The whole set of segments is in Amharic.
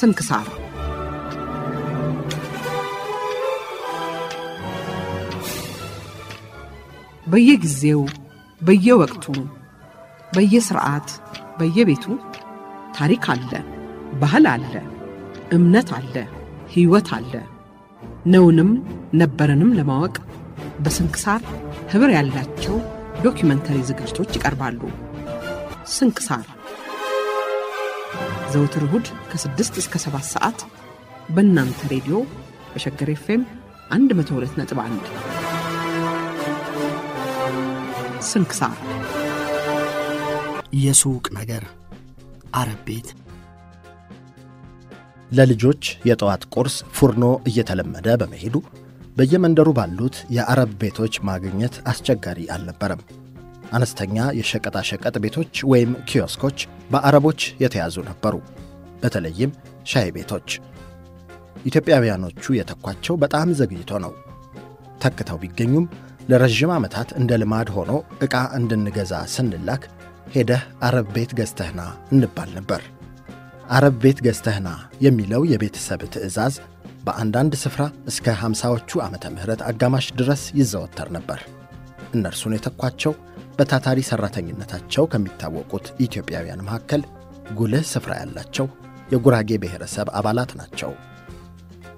ስንክሳር በየጊዜው በየወቅቱ በየስርዓት በየቤቱ ታሪክ አለ፣ ባህል አለ፣ እምነት አለ፣ ሕይወት አለ። ነውንም ነበረንም ለማወቅ በስንክሳር ኅብር ያላቸው ዶኪመንተሪ ዝግጅቶች ይቀርባሉ። ስንክሳር ዘውትር እሁድ ከ6 እስከ 7 ሰዓት በእናንተ ሬዲዮ በሸገር ኤፍኤም 102.1 ስንክሳር የሱቅ ነገር አረብ ቤት ለልጆች የጠዋት ቁርስ ፉርኖ እየተለመደ በመሄዱ በየመንደሩ ባሉት የአረብ ቤቶች ማግኘት አስቸጋሪ አልነበረም። አነስተኛ የሸቀጣሸቀጥ ቤቶች ወይም ኪዮስኮች በአረቦች የተያዙ ነበሩ፣ በተለይም ሻይ ቤቶች። ኢትዮጵያውያኖቹ የተኳቸው በጣም ዘግይቶ ነው። ተክተው ቢገኙም ለረዥም ዓመታት እንደ ልማድ ሆኖ ዕቃ እንድንገዛ ስንላክ ሄደህ አረብ ቤት ገዝተህና እንባል ነበር። አረብ ቤት ገዝተህና የሚለው የቤተሰብ ትዕዛዝ በአንዳንድ ስፍራ እስከ ሃምሳዎቹ ዓመተ ምህረት አጋማሽ ድረስ ይዘወተር ነበር። እነርሱን የተኳቸው በታታሪ ሰራተኝነታቸው ከሚታወቁት ኢትዮጵያውያን መካከል ጉልህ ስፍራ ያላቸው የጉራጌ ብሔረሰብ አባላት ናቸው።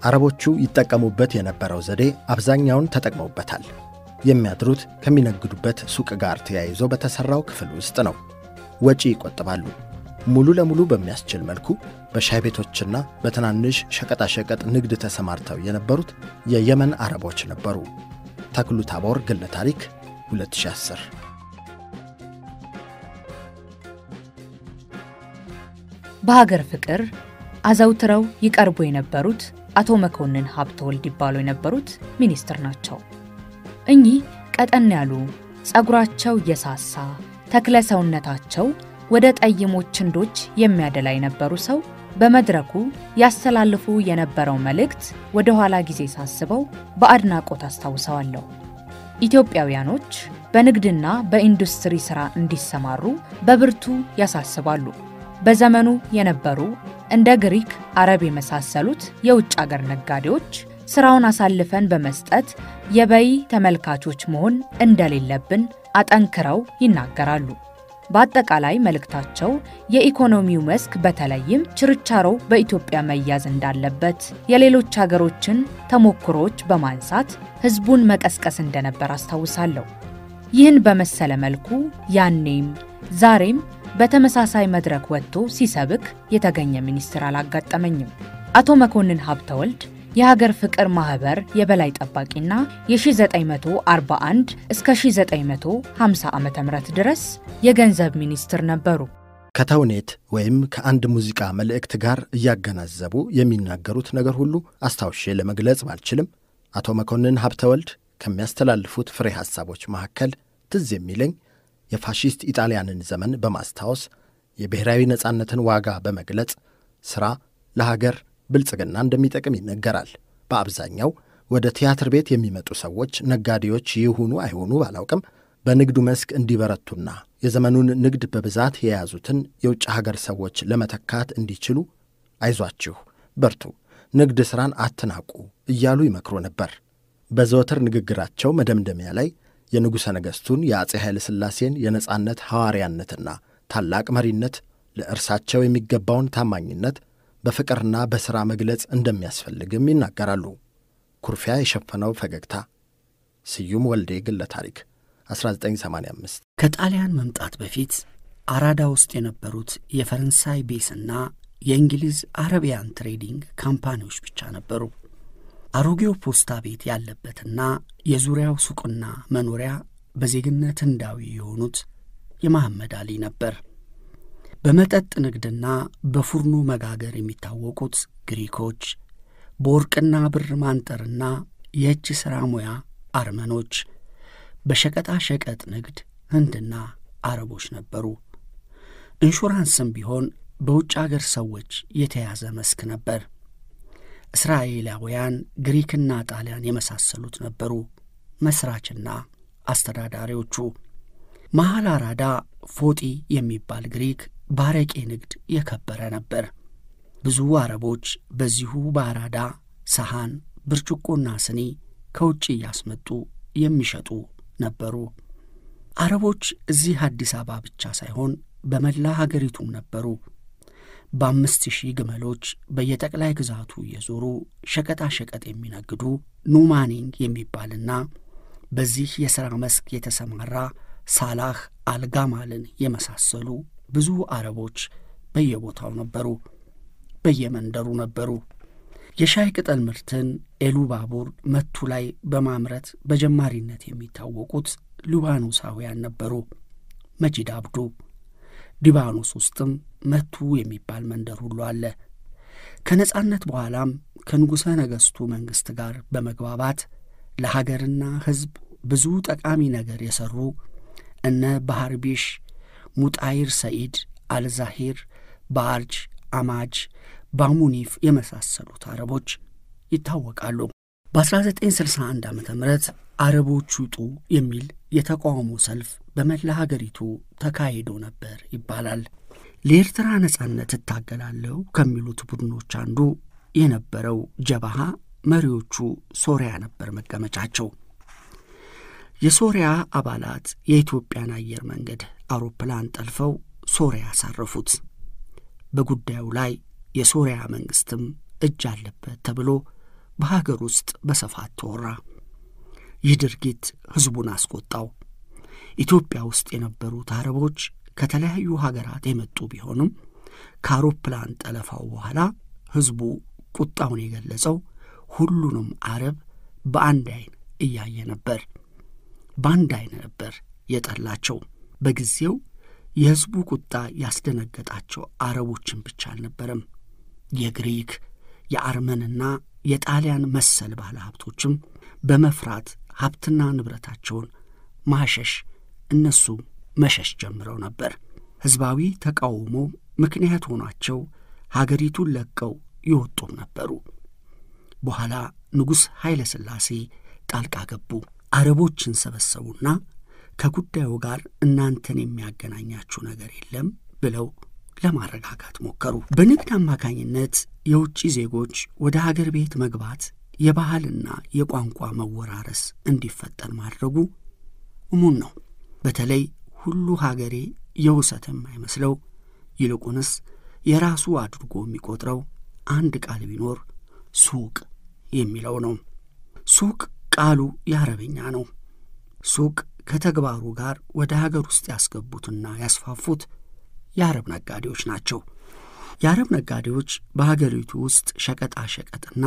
አረቦቹ ይጠቀሙበት የነበረው ዘዴ አብዛኛውን ተጠቅመውበታል። የሚያድሩት ከሚነግዱበት ሱቅ ጋር ተያይዞ በተሠራው ክፍል ውስጥ ነው። ወጪ ይቆጥባሉ። ሙሉ ለሙሉ በሚያስችል መልኩ በሻይ ቤቶችና በትናንሽ ሸቀጣሸቀጥ ንግድ ተሰማርተው የነበሩት የየመን አረቦች ነበሩ። ተክሉ ታቦር ግለ ታሪክ 2010 በሀገር ፍቅር አዘውትረው ይቀርቡ የነበሩት አቶ መኮንን ወልድ ይባሉ የነበሩት ሚኒስትር ናቸው። እኚህ ቀጠን ያሉ ጸጉራቸው እየሳሳ ተክለ ሰውነታቸው ወደ ጠይሞች እንዶች የሚያደላ የነበሩ ሰው በመድረኩ ያስተላልፉ የነበረው መልእክት ወደ ኋላ ጊዜ ሳስበው በአድናቆት አስታውሰዋለሁ። ኢትዮጵያውያኖች በንግድና በኢንዱስትሪ ሥራ እንዲሰማሩ በብርቱ ያሳስባሉ። በዘመኑ የነበሩ እንደ ግሪክ፣ አረብ የመሳሰሉት የውጭ አገር ነጋዴዎች ስራውን አሳልፈን በመስጠት የበይ ተመልካቾች መሆን እንደሌለብን አጠንክረው ይናገራሉ። በአጠቃላይ መልእክታቸው የኢኮኖሚው መስክ በተለይም ችርቻሮ በኢትዮጵያ መያዝ እንዳለበት፣ የሌሎች ሀገሮችን ተሞክሮዎች በማንሳት ህዝቡን መቀስቀስ እንደነበር አስታውሳለሁ። ይህን በመሰለ መልኩ ያኔም ዛሬም በተመሳሳይ መድረክ ወጥቶ ሲሰብክ የተገኘ ሚኒስትር አላጋጠመኝም። አቶ መኮንን ሀብተወልድ የሀገር ፍቅር ማህበር የበላይ ጠባቂና የ1941 እስከ 1950 ዓ ም ድረስ የገንዘብ ሚኒስትር ነበሩ። ከተውኔት ወይም ከአንድ ሙዚቃ መልእክት ጋር እያገናዘቡ የሚናገሩት ነገር ሁሉ አስታውሼ ለመግለጽ ባልችልም አቶ መኮንን ሀብተወልድ ከሚያስተላልፉት ፍሬ ሐሳቦች መካከል ትዝ የሚለኝ የፋሺስት ኢጣሊያንን ዘመን በማስታወስ የብሔራዊ ነፃነትን ዋጋ በመግለጽ ሥራ ለሀገር ብልጽግና እንደሚጠቅም ይነገራል። በአብዛኛው ወደ ቲያትር ቤት የሚመጡ ሰዎች ነጋዴዎች ይሁኑ አይሆኑ ባላውቅም በንግዱ መስክ እንዲበረቱና የዘመኑን ንግድ በብዛት የያዙትን የውጭ ሀገር ሰዎች ለመተካት እንዲችሉ አይዟችሁ፣ በርቱ፣ ንግድ ሥራን አትናቁ እያሉ ይመክሩ ነበር። በዘወትር ንግግራቸው መደምደሚያ ላይ የንጉሠ ነገሥቱን የአጼ ኃይለ ሥላሴን የነጻነት ሐዋርያነትና ታላቅ መሪነት ለእርሳቸው የሚገባውን ታማኝነት በፍቅርና በሥራ መግለጽ እንደሚያስፈልግም ይናገራሉ። ኩርፊያ የሸፈነው ፈገግታ ስዩም ወልዴ ግለ ታሪክ 1985 ከጣሊያን መምጣት በፊት አራዳ ውስጥ የነበሩት የፈረንሳይ ቤስና የእንግሊዝ አረቢያን ትሬዲንግ ካምፓኒዎች ብቻ ነበሩ። አሮጌው ፖስታ ቤት ያለበትና የዙሪያው ሱቅና መኖሪያ በዜግነት ህንዳዊ የሆኑት የመሐመድ አሊ ነበር። በመጠጥ ንግድና በፉርኖ መጋገር የሚታወቁት ግሪኮች፣ በወርቅና ብር ማንጠርና የእጅ ሥራ ሙያ አርመኖች፣ በሸቀጣ ሸቀጥ ንግድ ህንድና አረቦች ነበሩ። ኢንሹራንስም ቢሆን በውጭ አገር ሰዎች የተያዘ መስክ ነበር። እስራኤላውያን፣ ግሪክና ጣሊያን የመሳሰሉት ነበሩ መስራችና አስተዳዳሪዎቹ። መሐል አራዳ ፎጢ የሚባል ግሪክ በአረቄ ንግድ የከበረ ነበር። ብዙ አረቦች በዚሁ በአራዳ ሰሃን፣ ብርጭቆና ስኒ ከውጭ እያስመጡ የሚሸጡ ነበሩ። አረቦች እዚህ አዲስ አበባ ብቻ ሳይሆን በመላ ሀገሪቱም ነበሩ። በአምስት ሺህ ግመሎች በየጠቅላይ ግዛቱ እየዞሩ ሸቀጣ ሸቀጥ የሚነግዱ ኑማኒንግ የሚባልና በዚህ የሥራ መስክ የተሰማራ ሳላህ አልጋማልን የመሳሰሉ ብዙ አረቦች በየቦታው ነበሩ፣ በየመንደሩ ነበሩ። የሻይ ቅጠል ምርትን ኤሉባቡር መቱ ላይ በማምረት በጀማሪነት የሚታወቁት ሊባኖሳውያን ነበሩ። መጂድ አብዱ ሊባኖስ ውስጥም መቱ የሚባል መንደር ሁሉ አለ። ከነጻነት በኋላም ከንጉሠ ነገሥቱ መንግሥት ጋር በመግባባት ለሀገርና ሕዝብ ብዙ ጠቃሚ ነገር የሠሩ እነ ባህርቢሽ፣ ሙጣይር ሰኢድ፣ አልዛሂር፣ ባርጅ፣ አማጅ፣ ባሙኒፍ የመሳሰሉት አረቦች ይታወቃሉ። በ1961 ዓ ም አረቦች ውጡ የሚል የተቃውሞ ሰልፍ በመላ ሀገሪቱ ተካሂዶ ነበር ይባላል። ለኤርትራ ነጻነት እታገላለሁ ከሚሉት ቡድኖች አንዱ የነበረው ጀባሃ መሪዎቹ ሶሪያ ነበር መቀመጫቸው። የሶሪያ አባላት የኢትዮጵያን አየር መንገድ አውሮፕላን ጠልፈው ሶሪያ አሳረፉት። በጉዳዩ ላይ የሶሪያ መንግስትም እጅ አለበት ተብሎ በሀገር ውስጥ በስፋት ተወራ። ይህ ድርጊት ህዝቡን አስቆጣው። ኢትዮጵያ ውስጥ የነበሩት አረቦች ከተለያዩ ሀገራት የመጡ ቢሆኑም ከአውሮፕላን ጠለፋው በኋላ ህዝቡ ቁጣውን የገለጸው ሁሉንም አረብ በአንድ አይን እያየ ነበር። በአንድ አይን ነበር የጠላቸው። በጊዜው የህዝቡ ቁጣ ያስደነገጣቸው አረቦችን ብቻ አልነበረም። የግሪክ የአርመንና የጣሊያን መሰል ባለ ሀብቶችም በመፍራት ሀብትና ንብረታቸውን ማሸሽ እነሱም መሸሽ ጀምረው ነበር። ሕዝባዊ ተቃውሞ ምክንያት ሆኗቸው ሀገሪቱን ለቀው ይወጡም ነበሩ። በኋላ ንጉሥ ኃይለ ሥላሴ ጣልቃ ገቡ። አረቦችን ሰበሰቡና ከጉዳዩ ጋር እናንተን የሚያገናኛችሁ ነገር የለም ብለው ለማረጋጋት ሞከሩ። በንግድ አማካኝነት የውጭ ዜጎች ወደ ሀገር ቤት መግባት የባህልና የቋንቋ መወራረስ እንዲፈጠር ማድረጉ እሙን ነው። በተለይ ሁሉ ሀገሬ የውሰትም አይመስለው ይልቁንስ የራሱ አድርጎ የሚቆጥረው አንድ ቃል ቢኖር ሱቅ የሚለው ነው። ሱቅ ቃሉ የአረበኛ ነው። ሱቅ ከተግባሩ ጋር ወደ ሀገር ውስጥ ያስገቡትና ያስፋፉት የአረብ ነጋዴዎች ናቸው። የአረብ ነጋዴዎች በሀገሪቱ ውስጥ ሸቀጣሸቀጥና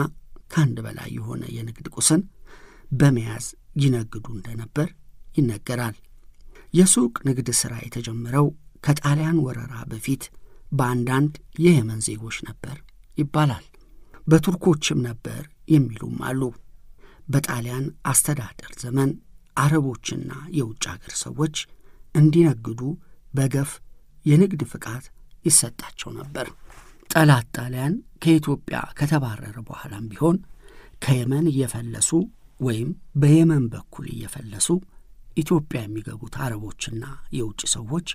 ከአንድ በላይ የሆነ የንግድ ቁስን በመያዝ ይነግዱ እንደነበር ይነገራል። የሱቅ ንግድ ሥራ የተጀመረው ከጣሊያን ወረራ በፊት በአንዳንድ የየመን ዜጎች ነበር ይባላል። በቱርኮችም ነበር የሚሉም አሉ። በጣሊያን አስተዳደር ዘመን አረቦችና የውጭ አገር ሰዎች እንዲነግዱ በገፍ የንግድ ፍቃድ ይሰጣቸው ነበር። ጠላት ጣሊያን ከኢትዮጵያ ከተባረረ በኋላም ቢሆን ከየመን እየፈለሱ ወይም በየመን በኩል እየፈለሱ ኢትዮጵያ የሚገቡት አረቦችና የውጭ ሰዎች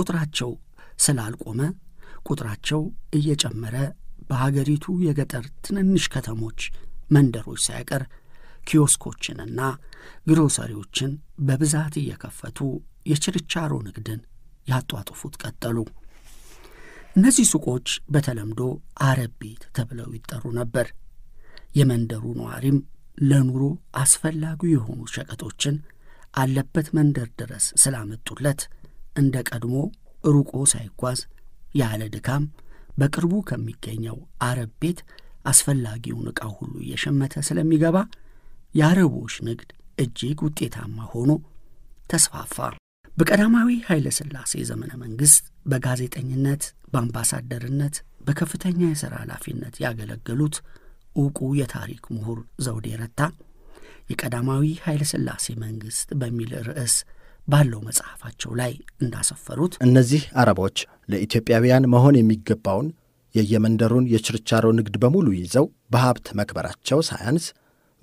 ቁጥራቸው ስላልቆመ ቁጥራቸው እየጨመረ በሀገሪቱ የገጠር ትንንሽ ከተሞች፣ መንደሮች ሳይቀር ኪዮስኮችንና ግሮሰሪዎችን በብዛት እየከፈቱ የችርቻሮ ንግድን ያጧጥፉት ቀጠሉ። እነዚህ ሱቆች በተለምዶ አረብ ቤት ተብለው ይጠሩ ነበር። የመንደሩ ነዋሪም ለኑሮ አስፈላጊ የሆኑ ሸቀጦችን አለበት መንደር ድረስ ስላመጡለት እንደ ቀድሞ ሩቆ ሳይጓዝ ያለ ድካም በቅርቡ ከሚገኘው አረብ ቤት አስፈላጊውን ዕቃ ሁሉ እየሸመተ ስለሚገባ የአረቦች ንግድ እጅግ ውጤታማ ሆኖ ተስፋፋ። በቀዳማዊ ኃይለ ሥላሴ ዘመነ መንግሥት በጋዜጠኝነት፣ በአምባሳደርነት፣ በከፍተኛ የሥራ ኃላፊነት ያገለገሉት ዕውቁ የታሪክ ምሁር ዘውዴ ረታ የቀዳማዊ ኃይለ ሥላሴ መንግሥት በሚል ርዕስ ባለው መጽሐፋቸው ላይ እንዳሰፈሩት እነዚህ አረቦች ለኢትዮጵያውያን መሆን የሚገባውን የየመንደሩን የችርቻሮ ንግድ በሙሉ ይዘው በሀብት መክበራቸው ሳያንስ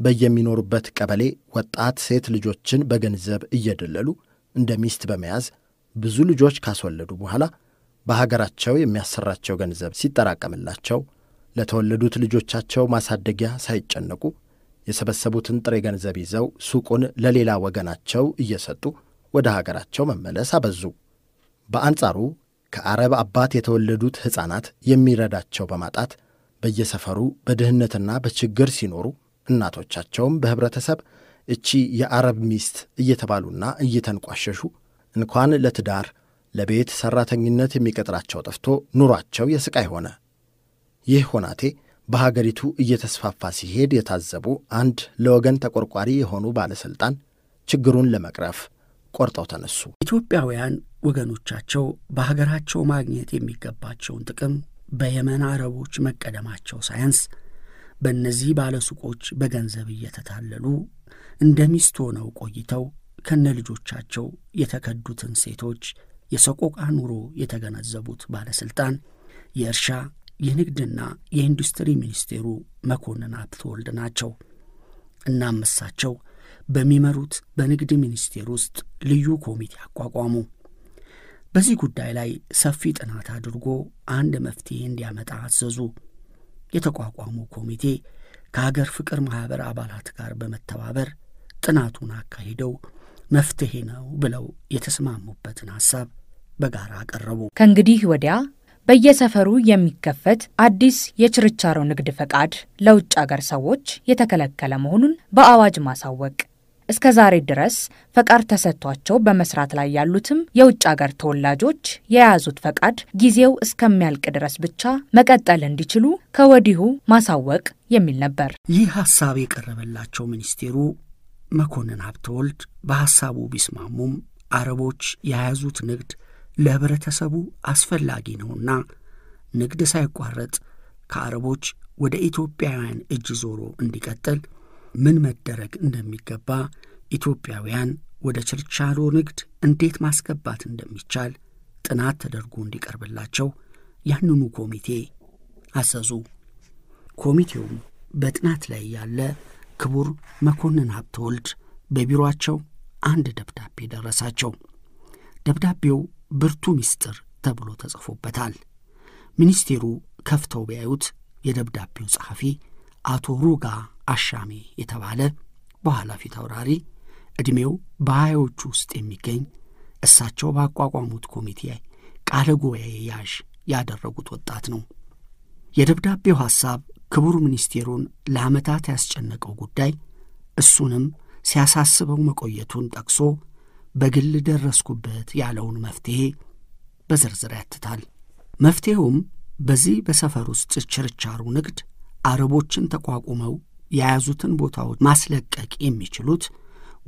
በየሚኖሩበት ቀበሌ ወጣት ሴት ልጆችን በገንዘብ እየደለሉ እንደ ሚስት በመያዝ ብዙ ልጆች ካስወለዱ በኋላ በሀገራቸው የሚያሰራቸው ገንዘብ ሲጠራቀምላቸው ለተወለዱት ልጆቻቸው ማሳደጊያ ሳይጨነቁ የሰበሰቡትን ጥሬ ገንዘብ ይዘው ሱቁን ለሌላ ወገናቸው እየሰጡ ወደ ሀገራቸው መመለስ አበዙ። በአንጻሩ ከአረብ አባት የተወለዱት ሕፃናት የሚረዳቸው በማጣት በየሰፈሩ በድህነትና በችግር ሲኖሩ እናቶቻቸውም በኅብረተሰብ እቺ የአረብ ሚስት እየተባሉና እየተንቋሸሹ እንኳን ለትዳር ለቤት ሠራተኝነት የሚቀጥራቸው ጠፍቶ ኑሯቸው የሥቃይ ሆነ። ይህ ሆናቴ በሀገሪቱ እየተስፋፋ ሲሄድ የታዘቡ አንድ ለወገን ተቆርቋሪ የሆኑ ባለሥልጣን ችግሩን ለመቅረፍ ቆርጠው ተነሱ። ኢትዮጵያውያን ወገኖቻቸው በሀገራቸው ማግኘት የሚገባቸውን ጥቅም በየመን አረቦች መቀደማቸው ሳያንስ በእነዚህ ባለሱቆች በገንዘብ እየተታለሉ እንደ ሚስት ሆነው ቆይተው ከነ ልጆቻቸው የተከዱትን ሴቶች የሰቆቃ ኑሮ የተገነዘቡት ባለሥልጣን የእርሻ የንግድና የኢንዱስትሪ ሚኒስቴሩ መኮንናት ተወልድ ናቸው። እናም እሳቸው በሚመሩት በንግድ ሚኒስቴር ውስጥ ልዩ ኮሚቴ አቋቋሙ። በዚህ ጉዳይ ላይ ሰፊ ጥናት አድርጎ አንድ መፍትሄ እንዲያመጣ አዘዙ። የተቋቋመው ኮሚቴ ከሀገር ፍቅር ማኅበር አባላት ጋር በመተባበር ጥናቱን አካሂደው መፍትሄ ነው ብለው የተስማሙበትን ሐሳብ በጋራ አቀረቡ። ከእንግዲህ ወዲያ በየሰፈሩ የሚከፈት አዲስ የችርቻሮ ንግድ ፈቃድ ለውጭ አገር ሰዎች የተከለከለ መሆኑን በአዋጅ ማሳወቅ እስከ ዛሬ ድረስ ፈቃድ ተሰጥቷቸው በመስራት ላይ ያሉትም የውጭ አገር ተወላጆች የያዙት ፈቃድ ጊዜው እስከሚያልቅ ድረስ ብቻ መቀጠል እንዲችሉ ከወዲሁ ማሳወቅ የሚል ነበር። ይህ ሀሳብ የቀረበላቸው ሚኒስቴሩ መኮንን ሀብተወልድ በሀሳቡ ቢስማሙም አረቦች የያዙት ንግድ ለህብረተሰቡ አስፈላጊ ነውና ንግድ ሳይቋረጥ ከአረቦች ወደ ኢትዮጵያውያን እጅ ዞሮ እንዲቀጥል ምን መደረግ እንደሚገባ፣ ኢትዮጵያውያን ወደ ችርቻሮ ንግድ እንዴት ማስገባት እንደሚቻል ጥናት ተደርጎ እንዲቀርብላቸው ያንኑ ኮሚቴ አዘዙ። ኮሚቴውም በጥናት ላይ ያለ ክቡር መኮንን ሀብተወልድ በቢሮአቸው አንድ ደብዳቤ ደረሳቸው። ደብዳቤው ብርቱ ምስጢር ተብሎ ተጽፎበታል። ሚኒስቴሩ ከፍተው ቢያዩት የደብዳቤው ጸሐፊ አቶ ሩጋ አሻሜ የተባለ በኋላ ፊት አውራሪ ዕድሜው በሀያዎቹ ውስጥ የሚገኝ እሳቸው ባቋቋሙት ኮሚቴ ቃለ ጉባኤ ያዥ ያደረጉት ወጣት ነው። የደብዳቤው ሐሳብ ክቡር ሚኒስቴሩን ለዓመታት ያስጨነቀው ጉዳይ እሱንም ሲያሳስበው መቆየቱን ጠቅሶ በግል ደረስኩበት ያለውን መፍትሄ በዝርዝር ያትታል። መፍትሄውም በዚህ በሰፈር ውስጥ ችርቻሩ ንግድ አረቦችን ተቋቁመው የያዙትን ቦታዎች ማስለቀቅ የሚችሉት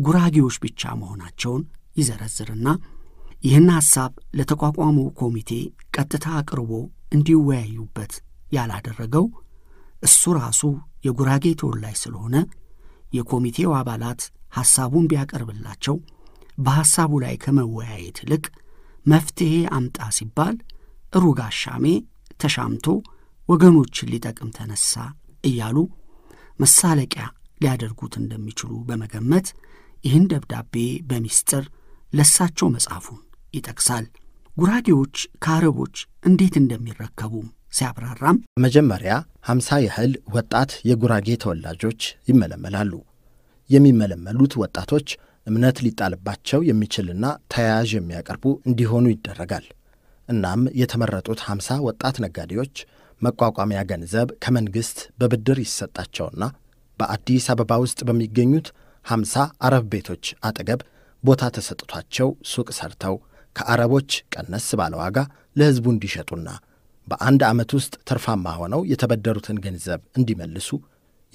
ጉራጌዎች ብቻ መሆናቸውን ይዘረዝርና ይህን ሐሳብ ለተቋቋመው ኮሚቴ ቀጥታ አቅርቦ እንዲወያዩበት ያላደረገው እሱ ራሱ የጉራጌ ተወላጅ ስለሆነ የኮሚቴው አባላት ሐሳቡን ቢያቀርብላቸው በሐሳቡ ላይ ከመወያየት ይልቅ መፍትሔ አምጣ ሲባል ሩግ አሻሜ ተሻምቶ ወገኖችን ሊጠቅም ተነሳ እያሉ መሳለቂያ ሊያደርጉት እንደሚችሉ በመገመት ይህን ደብዳቤ በሚስጥር ለሳቸው መጽሐፉን ይጠቅሳል። ጉራጌዎች ከአረቦች እንዴት እንደሚረከቡም ሲያብራራም መጀመሪያ ሀምሳ ያህል ወጣት የጉራጌ ተወላጆች ይመለመላሉ። የሚመለመሉት ወጣቶች እምነት ሊጣልባቸው የሚችልና ተያያዥ የሚያቀርቡ እንዲሆኑ ይደረጋል። እናም የተመረጡት ሀምሳ ወጣት ነጋዴዎች መቋቋሚያ ገንዘብ ከመንግሥት በብድር ይሰጣቸውና በአዲስ አበባ ውስጥ በሚገኙት ሀምሳ አረብ ቤቶች አጠገብ ቦታ ተሰጥቷቸው ሱቅ ሰርተው ከአረቦች ቀነስ ባለ ዋጋ ለሕዝቡ እንዲሸጡና በአንድ ዓመት ውስጥ ትርፋማ ሆነው የተበደሩትን ገንዘብ እንዲመልሱ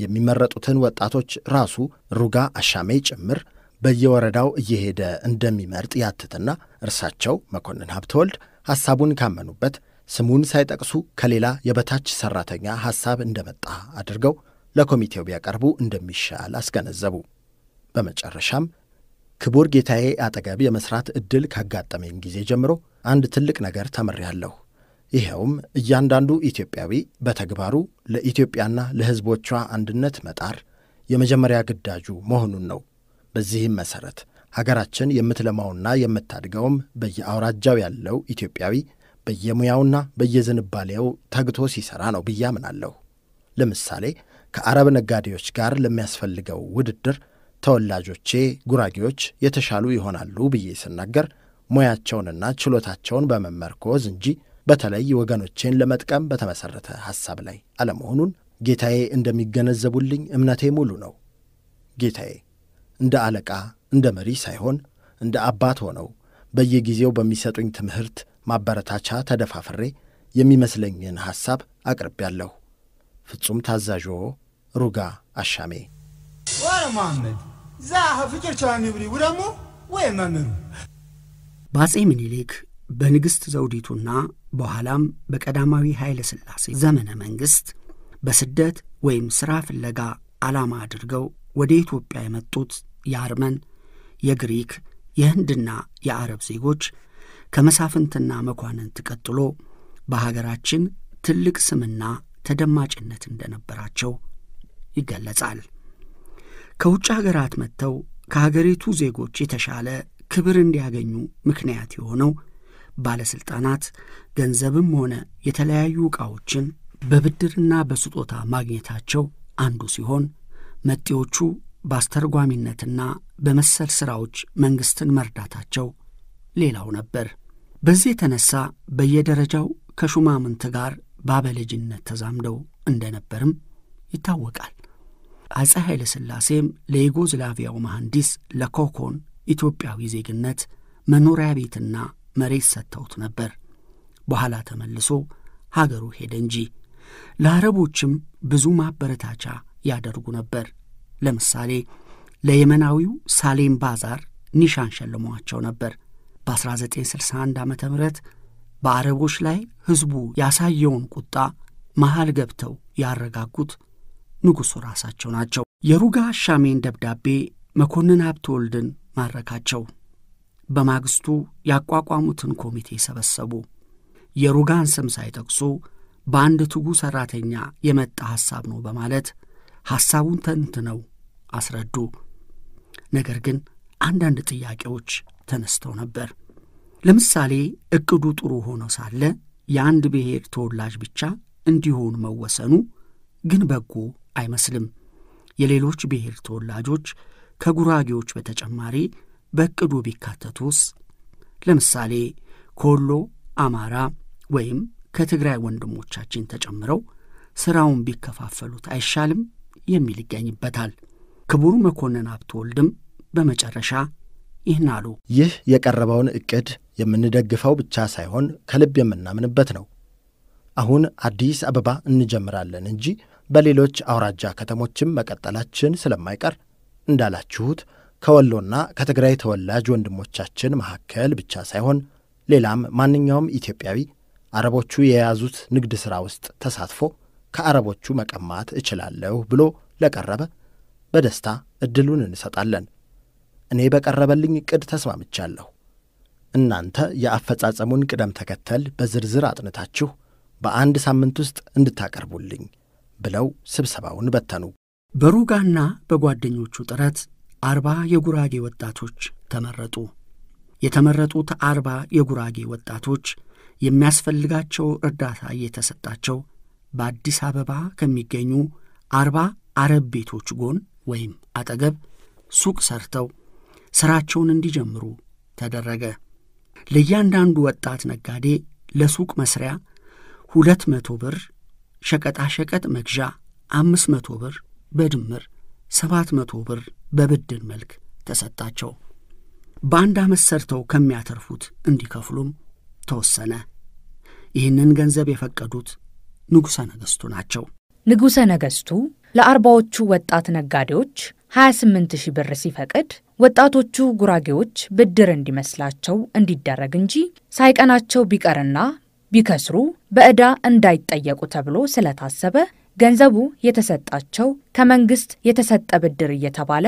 የሚመረጡትን ወጣቶች ራሱ ሩጋ አሻሜ ጭምር በየወረዳው እየሄደ እንደሚመርጥ ያትትና እርሳቸው መኮንን ሀብተወልድ ሐሳቡን ካመኑበት ስሙን ሳይጠቅሱ ከሌላ የበታች ሠራተኛ ሐሳብ እንደመጣ አድርገው ለኮሚቴው ቢያቀርቡ እንደሚሻል አስገነዘቡ። በመጨረሻም ክቡር ጌታዬ አጠገብ የመሥራት ዕድል ካጋጠመኝ ጊዜ ጀምሮ አንድ ትልቅ ነገር ተምሬያለሁ። ይኸውም እያንዳንዱ ኢትዮጵያዊ በተግባሩ ለኢትዮጵያና ለሕዝቦቿ አንድነት መጣር የመጀመሪያ ግዳጁ መሆኑን ነው በዚህም መሠረት ሀገራችን የምትለማውና የምታድገውም በየአውራጃው ያለው ኢትዮጵያዊ በየሙያውና በየዝንባሌው ተግቶ ሲሠራ ነው ብዬ አምናለሁ። ለምሳሌ ከአረብ ነጋዴዎች ጋር ለሚያስፈልገው ውድድር ተወላጆቼ ጉራጌዎች የተሻሉ ይሆናሉ ብዬ ስናገር ሙያቸውንና ችሎታቸውን በመመርኮዝ እንጂ በተለይ ወገኖቼን ለመጥቀም በተመሠረተ ሐሳብ ላይ አለመሆኑን ጌታዬ እንደሚገነዘቡልኝ እምነቴ ሙሉ ነው። ጌታዬ እንደ አለቃ፣ እንደ መሪ ሳይሆን እንደ አባት ሆነው በየጊዜው በሚሰጡኝ ትምህርት ማበረታቻ ተደፋፍሬ የሚመስለኝን ሐሳብ አቅርቤያለሁ። ፍጹም ታዛዦ ሩጋ አሻሜ ዋለ መሐመድ ዛ ፍቅር ቻሚ ብሪ ውደሞ ወይ መምሩ በአጼ ምኒልክ በንግሥት ዘውዲቱና በኋላም በቀዳማዊ ኃይለ ሥላሴ ዘመነ መንግሥት በስደት ወይም ሥራ ፍለጋ ዓላማ አድርገው ወደ ኢትዮጵያ የመጡት የአርመን፣ የግሪክ፣ የህንድና የአረብ ዜጎች ከመሳፍንትና መኳንንት ቀጥሎ በሀገራችን ትልቅ ስምና ተደማጭነት እንደነበራቸው ይገለጻል። ከውጭ ሀገራት መጥተው ከሀገሪቱ ዜጎች የተሻለ ክብር እንዲያገኙ ምክንያት የሆነው ባለሥልጣናት ገንዘብም ሆነ የተለያዩ ዕቃዎችን በብድርና በስጦታ ማግኘታቸው አንዱ ሲሆን መጤዎቹ በአስተርጓሚነትና በመሰል ሥራዎች መንግሥትን መርዳታቸው ሌላው ነበር። በዚህ የተነሳ በየደረጃው ከሹማምንት ጋር በአበልጅነት ተዛምደው እንደነበርም ይታወቃል። አፄ ኃይለ ሥላሴም ለዩጎዝላቪያው መሐንዲስ ለኮኮን ኢትዮጵያዊ ዜግነት መኖሪያ ቤትና መሬት ሰጥተውት ነበር። በኋላ ተመልሶ ሀገሩ ሄደ እንጂ ለአረቦችም ብዙ ማበረታቻ ያደርጉ ነበር። ለምሳሌ ለየመናዊው ሳሌም ባዛር ኒሻን ሸልመዋቸው ነበር። በ1961 ዓ ም በአረቦች ላይ ሕዝቡ ያሳየውን ቁጣ መሃል ገብተው ያረጋጉት ንጉሡ ራሳቸው ናቸው። የሩጋ አሻሜን ደብዳቤ መኮንን ሀብተወልድን ማረካቸው። በማግስቱ ያቋቋሙትን ኮሚቴ ሰበሰቡ። የሩጋን ስም ሳይጠቅሱ በአንድ ትጉ ሠራተኛ የመጣ ሐሳብ ነው በማለት ሐሳቡን ተንትነው አስረዱ። ነገር ግን አንዳንድ ጥያቄዎች ተነስተው ነበር። ለምሳሌ እቅዱ ጥሩ ሆኖ ሳለ የአንድ ብሔር ተወላጅ ብቻ እንዲሆን መወሰኑ ግን በጎ አይመስልም። የሌሎች ብሔር ተወላጆች ከጉራጌዎች በተጨማሪ በእቅዱ ቢካተቱስ? ለምሳሌ ከወሎ አማራ ወይም ከትግራይ ወንድሞቻችን ተጨምረው ስራውን ቢከፋፈሉት አይሻልም? የሚል ይገኝበታል። ክቡር መኮንን ወልድም በመጨረሻ ይህን አሉ። ይህ የቀረበውን እቅድ የምንደግፈው ብቻ ሳይሆን ከልብ የምናምንበት ነው። አሁን አዲስ አበባ እንጀምራለን እንጂ በሌሎች አውራጃ ከተሞችም መቀጠላችን ስለማይቀር እንዳላችሁት ከወሎና ከትግራይ ተወላጅ ወንድሞቻችን መካከል ብቻ ሳይሆን ሌላም ማንኛውም ኢትዮጵያዊ አረቦቹ የያዙት ንግድ ሥራ ውስጥ ተሳትፎ ከአረቦቹ መቀማት እችላለሁ ብሎ ለቀረበ በደስታ እድሉን እንሰጣለን። እኔ በቀረበልኝ ዕቅድ ተስማምቻለሁ። እናንተ የአፈጻጸሙን ቅደም ተከተል በዝርዝር አጥንታችሁ በአንድ ሳምንት ውስጥ እንድታቀርቡልኝ ብለው ስብሰባውን በተኑ። በሩጋና በጓደኞቹ ጥረት አርባ የጉራጌ ወጣቶች ተመረጡ። የተመረጡት አርባ የጉራጌ ወጣቶች የሚያስፈልጋቸው እርዳታ እየተሰጣቸው በአዲስ አበባ ከሚገኙ አርባ አረብ ቤቶች ጎን ወይም አጠገብ ሱቅ ሰርተው ሥራቸውን እንዲጀምሩ ተደረገ። ለእያንዳንዱ ወጣት ነጋዴ ለሱቅ መስሪያ ሁለት መቶ ብር፣ ሸቀጣሸቀጥ መግዣ አምስት መቶ ብር፣ በድምር ሰባት መቶ ብር በብድር መልክ ተሰጣቸው። በአንድ ዓመት ሰርተው ከሚያተርፉት እንዲከፍሉም ተወሰነ። ይህንን ገንዘብ የፈቀዱት ንጉሠ ነገሥቱ ናቸው። ንጉሠ ነገሥቱ ለአርባዎቹ ወጣት ነጋዴዎች 28 ሺህ ብር ሲፈቅድ ወጣቶቹ ጉራጌዎች ብድር እንዲመስላቸው እንዲደረግ እንጂ ሳይቀናቸው ቢቀርና ቢከስሩ በዕዳ እንዳይጠየቁ ተብሎ ስለታሰበ ገንዘቡ የተሰጣቸው ከመንግሥት የተሰጠ ብድር እየተባለ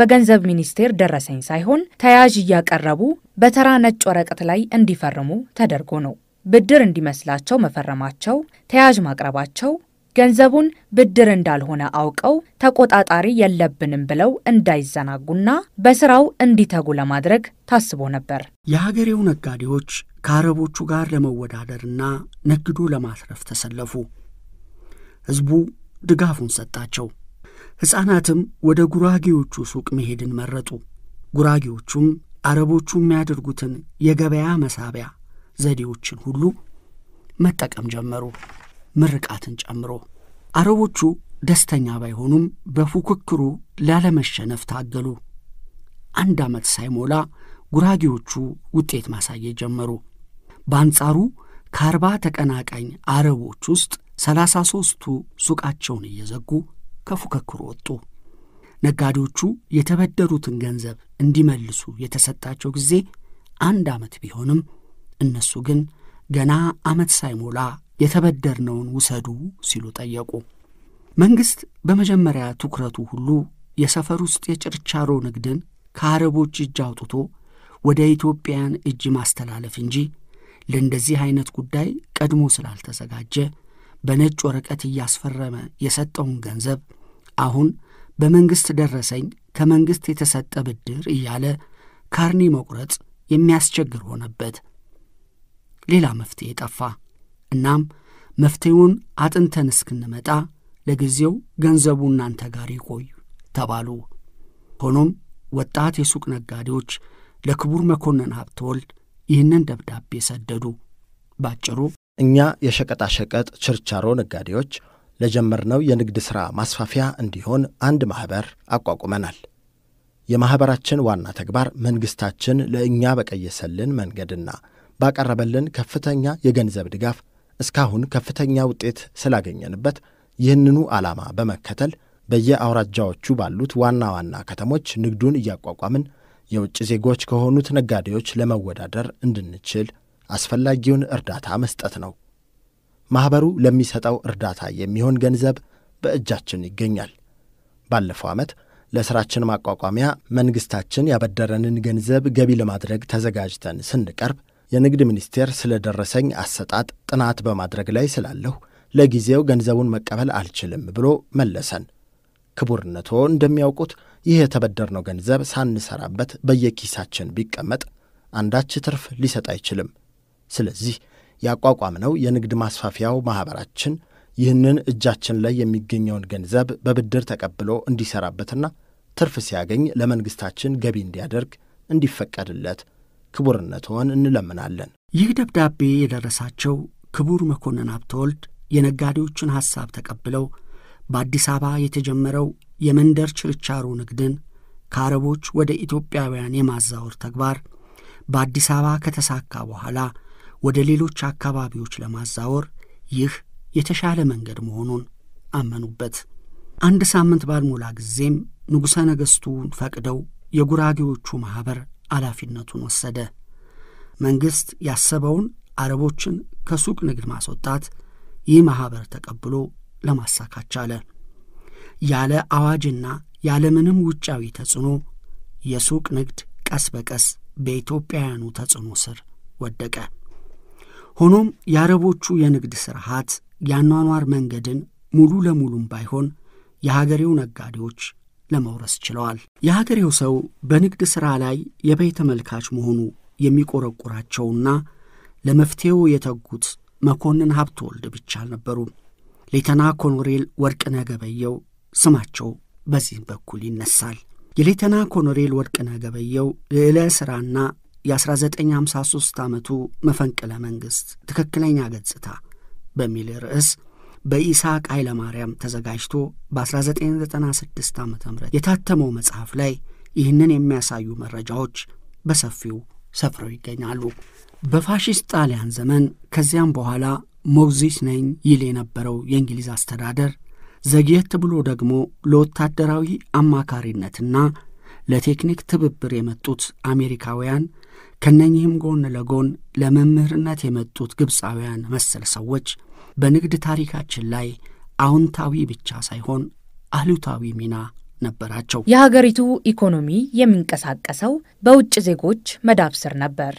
በገንዘብ ሚኒስቴር ደረሰኝ ሳይሆን ተያዥ እያቀረቡ በተራ ነጭ ወረቀት ላይ እንዲፈርሙ ተደርጎ ነው። ብድር እንዲመስላቸው መፈረማቸው፣ ተያዥ ማቅረባቸው ገንዘቡን ብድር እንዳልሆነ አውቀው ተቆጣጣሪ የለብንም ብለው እንዳይዘናጉና በስራው እንዲተጉ ለማድረግ ታስቦ ነበር። የሀገሬው ነጋዴዎች ከአረቦቹ ጋር ለመወዳደርና ነግዶ ለማስረፍ ተሰለፉ። ሕዝቡ ድጋፉን ሰጣቸው። ሕፃናትም ወደ ጉራጌዎቹ ሱቅ መሄድን መረጡ። ጉራጌዎቹም አረቦቹ የሚያደርጉትን የገበያ መሳቢያ ዘዴዎችን ሁሉ መጠቀም ጀመሩ፣ ምርቃትን ጨምሮ። አረቦቹ ደስተኛ ባይሆኑም በፉክክሩ ላለመሸነፍ ታገሉ። አንድ ዓመት ሳይሞላ ጉራጌዎቹ ውጤት ማሳየት ጀመሩ። በአንጻሩ ከአርባ ተቀናቃኝ አረቦች ውስጥ ሰላሳ ሦስቱ ሱቃቸውን እየዘጉ ከፉክክሩ ወጡ። ነጋዴዎቹ የተበደሩትን ገንዘብ እንዲመልሱ የተሰጣቸው ጊዜ አንድ ዓመት ቢሆንም እነሱ ግን ገና ዓመት ሳይሞላ የተበደርነውን ውሰዱ ሲሉ ጠየቁ። መንግሥት በመጀመሪያ ትኩረቱ ሁሉ የሰፈር ውስጥ የችርቻሮ ንግድን ከአረቦች እጅ አውጥቶ ወደ ኢትዮጵያን እጅ ማስተላለፍ እንጂ ለእንደዚህ ዐይነት ጉዳይ ቀድሞ ስላልተዘጋጀ በነጭ ወረቀት እያስፈረመ የሰጠውን ገንዘብ አሁን በመንግሥት ደረሰኝ ከመንግሥት የተሰጠ ብድር እያለ ካርኒ መቁረጥ የሚያስቸግር ሆነበት። ሌላ መፍትሄ ጠፋ። እናም መፍትሄውን አጥንተን እስክንመጣ ለጊዜው ገንዘቡ እናንተ ጋር ይቆይ ተባሉ። ሆኖም ወጣት የሱቅ ነጋዴዎች ለክቡር መኮንን ሀብተወልድ ይህንን ደብዳቤ ሰደዱ። ባጭሩ እኛ የሸቀጣሸቀጥ ችርቻሮ ነጋዴዎች ለጀመርነው የንግድ ሥራ ማስፋፊያ እንዲሆን አንድ ማኅበር አቋቁመናል። የማኅበራችን ዋና ተግባር መንግሥታችን ለእኛ በቀየሰልን መንገድና ባቀረበልን ከፍተኛ የገንዘብ ድጋፍ እስካሁን ከፍተኛ ውጤት ስላገኘንበት ይህንኑ ዓላማ በመከተል በየአውራጃዎቹ ባሉት ዋና ዋና ከተሞች ንግዱን እያቋቋምን የውጭ ዜጎች ከሆኑት ነጋዴዎች ለመወዳደር እንድንችል አስፈላጊውን እርዳታ መስጠት ነው። ማኅበሩ ለሚሰጠው እርዳታ የሚሆን ገንዘብ በእጃችን ይገኛል። ባለፈው ዓመት ለሥራችን ማቋቋሚያ መንግሥታችን ያበደረንን ገንዘብ ገቢ ለማድረግ ተዘጋጅተን ስንቀርብ የንግድ ሚኒስቴር ስለደረሰኝ አሰጣጥ ጥናት በማድረግ ላይ ስላለሁ ለጊዜው ገንዘቡን መቀበል አልችልም ብሎ መለሰን። ክቡርነቶ እንደሚያውቁት ይህ የተበደርነው ገንዘብ ሳንሰራበት በየኪሳችን ቢቀመጥ አንዳች ትርፍ ሊሰጥ አይችልም። ስለዚህ ያቋቋምነው የንግድ ማስፋፊያው ማኅበራችን ይህንን እጃችን ላይ የሚገኘውን ገንዘብ በብድር ተቀብሎ እንዲሠራበትና ትርፍ ሲያገኝ ለመንግሥታችን ገቢ እንዲያደርግ እንዲፈቀድለት ክቡርነትዎን እንለምናለን። ይህ ደብዳቤ የደረሳቸው ክቡር መኮንን ሀብተወልድ የነጋዴዎቹን ሐሳብ ተቀብለው በአዲስ አበባ የተጀመረው የመንደር ችርቻሮ ንግድን ከአረቦች ወደ ኢትዮጵያውያን የማዛወር ተግባር በአዲስ አበባ ከተሳካ በኋላ ወደ ሌሎች አካባቢዎች ለማዛወር ይህ የተሻለ መንገድ መሆኑን አመኑበት። አንድ ሳምንት ባልሞላ ጊዜም ንጉሠ ነገሥቱን ፈቅደው የጉራጌዎቹ ማኅበር ኃላፊነቱን ወሰደ። መንግሥት ያሰበውን አረቦችን ከሱቅ ንግድ ማስወጣት ይህ ማኅበር ተቀብሎ ለማሳካት ቻለ። ያለ አዋጅና ያለምንም ውጫዊ ተጽዕኖ የሱቅ ንግድ ቀስ በቀስ በኢትዮጵያውያኑ ተጽዕኖ ስር ወደቀ። ሆኖም የአረቦቹ የንግድ ስርዓት የአኗኗር መንገድን ሙሉ ለሙሉም ባይሆን የሀገሬው ነጋዴዎች ለመውረስ ችለዋል። የሀገሬው ሰው በንግድ ሥራ ላይ የበይ ተመልካች መሆኑ የሚቆረቁራቸውና ለመፍትሄው የተጉት መኮንን ወልድ ብቻ አልነበሩም። ሌተና ኮሎኔል ወርቅነህ ገበየው ስማቸው በዚህም በኩል ይነሳል። የሌተና ኮሎኔል ወርቅነህ ገበየው ልዕለ ሥራና የ1953 ዓመቱ መፈንቅለ መንግሥት ትክክለኛ ገጽታ በሚል ርዕስ ኃይለ ማርያም ተዘጋጅቶ በ1996 ዓ ም የታተመው መጽሐፍ ላይ ይህንን የሚያሳዩ መረጃዎች በሰፊው ሰፍረው ይገኛሉ። በፋሽስት ጣሊያን ዘመን ከዚያም በኋላ ሞግዚት ነኝ ይል የነበረው የእንግሊዝ አስተዳደር ዘግየት ብሎ ደግሞ ለወታደራዊ አማካሪነትና ለቴክኒክ ትብብር የመጡት አሜሪካውያን ከነኚህም ጎን ለጎን ለመምህርነት የመጡት ግብፃውያን መሰል ሰዎች በንግድ ታሪካችን ላይ አዎንታዊ ብቻ ሳይሆን አሉታዊ ሚና ነበራቸው። የሀገሪቱ ኢኮኖሚ የሚንቀሳቀሰው በውጭ ዜጎች መዳብ ስር ነበር።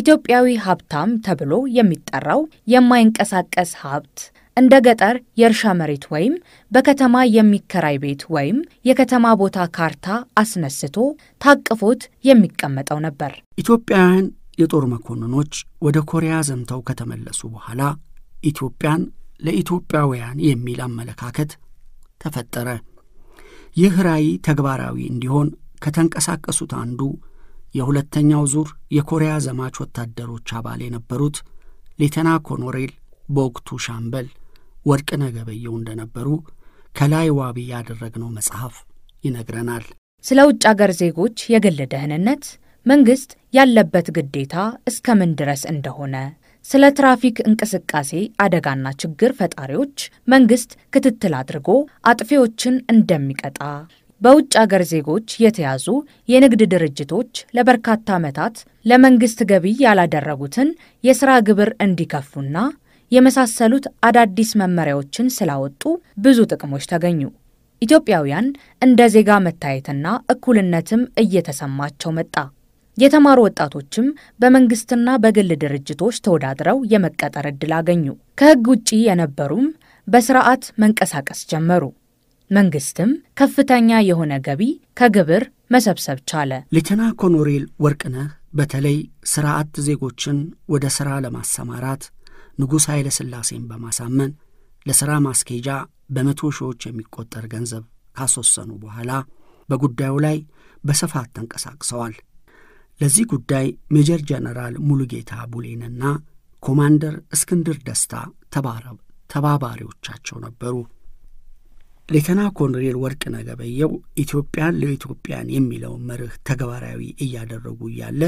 ኢትዮጵያዊ ሀብታም ተብሎ የሚጠራው የማይንቀሳቀስ ሀብት እንደ ገጠር የእርሻ መሬት ወይም በከተማ የሚከራይ ቤት ወይም የከተማ ቦታ ካርታ አስነስቶ ታቅፎት የሚቀመጠው ነበር። ኢትዮጵያውያን የጦር መኮንኖች ወደ ኮሪያ ዘምተው ከተመለሱ በኋላ ኢትዮጵያን ለኢትዮጵያውያን የሚል አመለካከት ተፈጠረ። ይህ ራዕይ ተግባራዊ እንዲሆን ከተንቀሳቀሱት አንዱ የሁለተኛው ዙር የኮሪያ ዘማች ወታደሮች አባል የነበሩት ሌተና ኮኖሬል በወቅቱ ሻምበል ወርቅ ነገበየው እንደነበሩ ከላይ ዋቢ ያደረግነው መጽሐፍ ይነግረናል። ስለ ውጭ አገር ዜጎች የግል ደህንነት መንግሥት ያለበት ግዴታ እስከምን ድረስ እንደሆነ ስለ ትራፊክ እንቅስቃሴ አደጋና ችግር ፈጣሪዎች መንግስት ክትትል አድርጎ አጥፊዎችን እንደሚቀጣ፣ በውጭ አገር ዜጎች የተያዙ የንግድ ድርጅቶች ለበርካታ ዓመታት ለመንግስት ገቢ ያላደረጉትን የሥራ ግብር እንዲከፍሉና የመሳሰሉት አዳዲስ መመሪያዎችን ስላወጡ ብዙ ጥቅሞች ተገኙ። ኢትዮጵያውያን እንደ ዜጋ መታየትና እኩልነትም እየተሰማቸው መጣ። የተማሩ ወጣቶችም በመንግስትና በግል ድርጅቶች ተወዳድረው የመቀጠር ዕድል አገኙ። ከህግ ውጪ የነበሩም በስርዓት መንቀሳቀስ ጀመሩ። መንግስትም ከፍተኛ የሆነ ገቢ ከግብር መሰብሰብ ቻለ። ሌተና ኮሎኔል ወርቅነህ በተለይ ስርዓት አጥ ዜጎችን ወደ ሥራ ለማሰማራት ንጉሥ ኃይለ ሥላሴን በማሳመን ለሥራ ማስኬጃ በመቶ ሺዎች የሚቆጠር ገንዘብ ካስወሰኑ በኋላ በጉዳዩ ላይ በስፋት ተንቀሳቅሰዋል። ለዚህ ጉዳይ ሜጀር ጀነራል ሙሉጌታ ቡሌንና ኮማንደር እስክንድር ደስታ ተባባሪዎቻቸው ነበሩ። ሌተና ኮሎኔል ወርቅ ነገበየው ኢትዮጵያን ለኢትዮጵያን የሚለው መርህ ተግባራዊ እያደረጉ እያለ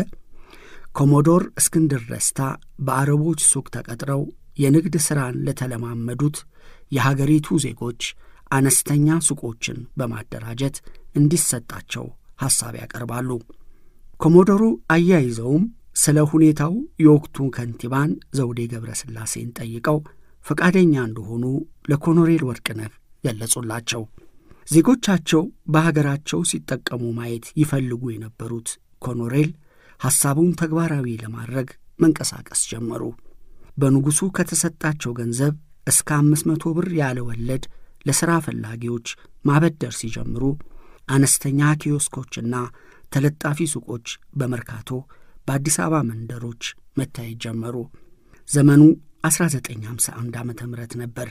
ኮሞዶር እስክንድር ደስታ በአረቦች ሱቅ ተቀጥረው የንግድ ሥራን ለተለማመዱት የሀገሪቱ ዜጎች አነስተኛ ሱቆችን በማደራጀት እንዲሰጣቸው ሐሳብ ያቀርባሉ። ኮሞዶሩ አያይዘውም ስለ ሁኔታው የወቅቱን ከንቲባን ዘውዴ ገብረ ስላሴን ጠይቀው ፈቃደኛ እንደሆኑ ለኮሎኔል ወርቅነህ ገለጹላቸው። ዜጎቻቸው በሀገራቸው ሲጠቀሙ ማየት ይፈልጉ የነበሩት ኮሎኔል ሐሳቡን ተግባራዊ ለማድረግ መንቀሳቀስ ጀመሩ። በንጉሡ ከተሰጣቸው ገንዘብ እስከ አምስት መቶ ብር ያለ ወለድ ለሥራ ፈላጊዎች ማበደር ሲጀምሩ አነስተኛ ኪዮስኮችና ተለጣፊ ሱቆች በመርካቶ በአዲስ አበባ መንደሮች መታየት ጀመሩ። ዘመኑ 1951 ዓ ም ነበር።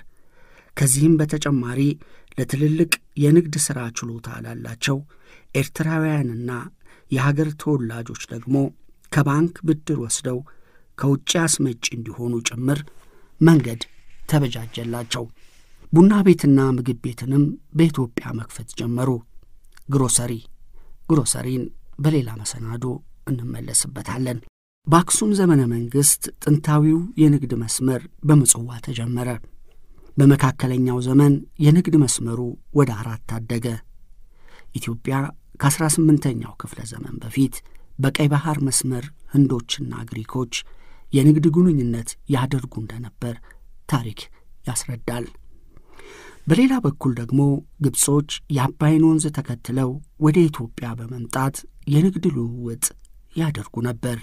ከዚህም በተጨማሪ ለትልልቅ የንግድ ሥራ ችሎታ ላላቸው ኤርትራውያንና የሀገር ተወላጆች ደግሞ ከባንክ ብድር ወስደው ከውጭ አስመጪ እንዲሆኑ ጭምር መንገድ ተበጃጀላቸው። ቡና ቤትና ምግብ ቤትንም በኢትዮጵያ መክፈት ጀመሩ። ግሮሰሪ ግሮሰሪን በሌላ መሰናዶ እንመለስበታለን። በአክሱም ዘመነ መንግሥት ጥንታዊው የንግድ መስመር በምጽዋ ተጀመረ። በመካከለኛው ዘመን የንግድ መስመሩ ወደ አራት ታደገ። ኢትዮጵያ ከ18ኛው ክፍለ ዘመን በፊት በቀይ ባሕር መስመር ህንዶችና ግሪኮች የንግድ ግንኙነት ያደርጉ እንደነበር ታሪክ ያስረዳል። በሌላ በኩል ደግሞ ግብጾች የአባይን ወንዝ ተከትለው ወደ ኢትዮጵያ በመምጣት የንግድ ልውውጥ ያደርጉ ነበር።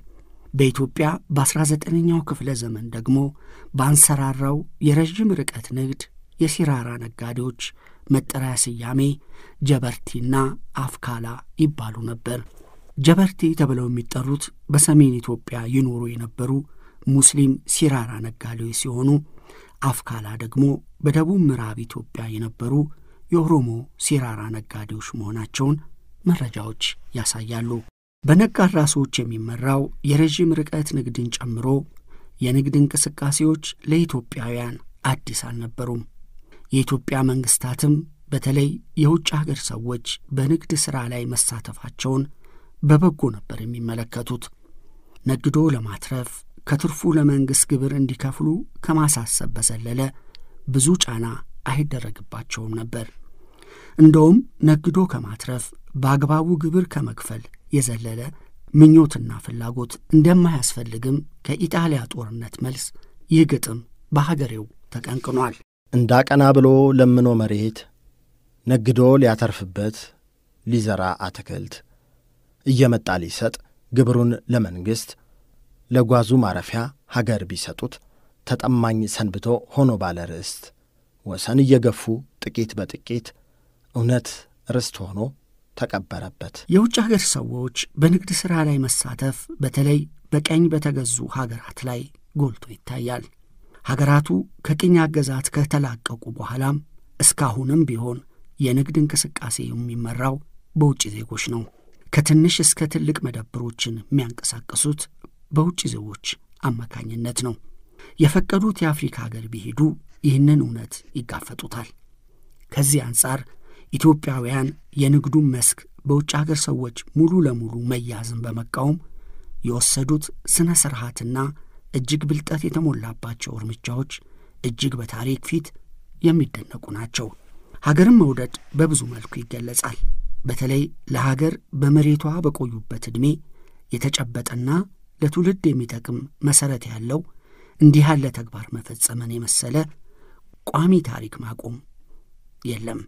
በኢትዮጵያ በ19ኛው ክፍለ ዘመን ደግሞ በአንሰራራው የረዥም ርቀት ንግድ የሲራራ ነጋዴዎች መጠሪያ ስያሜ ጀበርቲና አፍካላ ይባሉ ነበር። ጀበርቲ ተብለው የሚጠሩት በሰሜን ኢትዮጵያ ይኖሩ የነበሩ ሙስሊም ሲራራ ነጋዴዎች ሲሆኑ አፍካላ ደግሞ በደቡብ ምዕራብ ኢትዮጵያ የነበሩ የኦሮሞ ሲራራ ነጋዴዎች መሆናቸውን መረጃዎች ያሳያሉ። በነጋድ ራሶች የሚመራው የረዥም ርቀት ንግድን ጨምሮ የንግድ እንቅስቃሴዎች ለኢትዮጵያውያን አዲስ አልነበሩም። የኢትዮጵያ መንግስታትም በተለይ የውጭ ሀገር ሰዎች በንግድ ሥራ ላይ መሳተፋቸውን በበጎ ነበር የሚመለከቱት። ነግዶ ለማትረፍ ከትርፉ ለመንግሥት ግብር እንዲከፍሉ ከማሳሰብ በዘለለ ብዙ ጫና አይደረግባቸውም ነበር። እንደውም ነግዶ ከማትረፍ በአግባቡ ግብር ከመክፈል የዘለለ ምኞትና ፍላጎት እንደማያስፈልግም ከኢጣሊያ ጦርነት መልስ ይህ ግጥም በሀገሬው ተቀንቅኗል። እንዳቀና ብሎ ለምኖ መሬት ነግዶ ሊያተርፍበት ሊዘራ አትክልት እየመጣ ሊሰጥ ግብሩን ለመንግሥት ለጓዙ ማረፊያ ሀገር ቢሰጡት ተጠማኝ ሰንብቶ ሆኖ ባለ ርስት ወሰን እየገፉ ጥቂት በጥቂት እውነት ርስት ሆኖ ተቀበረበት። የውጭ ሀገር ሰዎች በንግድ ሥራ ላይ መሳተፍ በተለይ በቀኝ በተገዙ ሀገራት ላይ ጎልቶ ይታያል። ሀገራቱ ከቅኝ አገዛት ከተላቀቁ በኋላም እስካሁንም ቢሆን የንግድ እንቅስቃሴ የሚመራው በውጭ ዜጎች ነው። ከትንሽ እስከ ትልቅ መደብሮችን የሚያንቀሳቅሱት በውጭ ዘዎች አማካኝነት ነው። የፈቀዱት የአፍሪካ ሀገር ቢሄዱ ይህንን እውነት ይጋፈጡታል። ከዚህ አንጻር ኢትዮጵያውያን የንግዱን መስክ በውጭ ሀገር ሰዎች ሙሉ ለሙሉ መያዝን በመቃወም የወሰዱት ሥነ ሥርዓትና እጅግ ብልጠት የተሞላባቸው እርምጃዎች እጅግ በታሪክ ፊት የሚደነቁ ናቸው። ሀገርን መውደድ በብዙ መልኩ ይገለጻል። በተለይ ለሀገር በመሬቷ በቆዩበት ዕድሜ የተጨበጠና ለትውልድ የሚጠቅም መሰረት ያለው እንዲህ ያለ ተግባር መፈጸምን የመሰለ ቋሚ ታሪክ ማቆም የለም።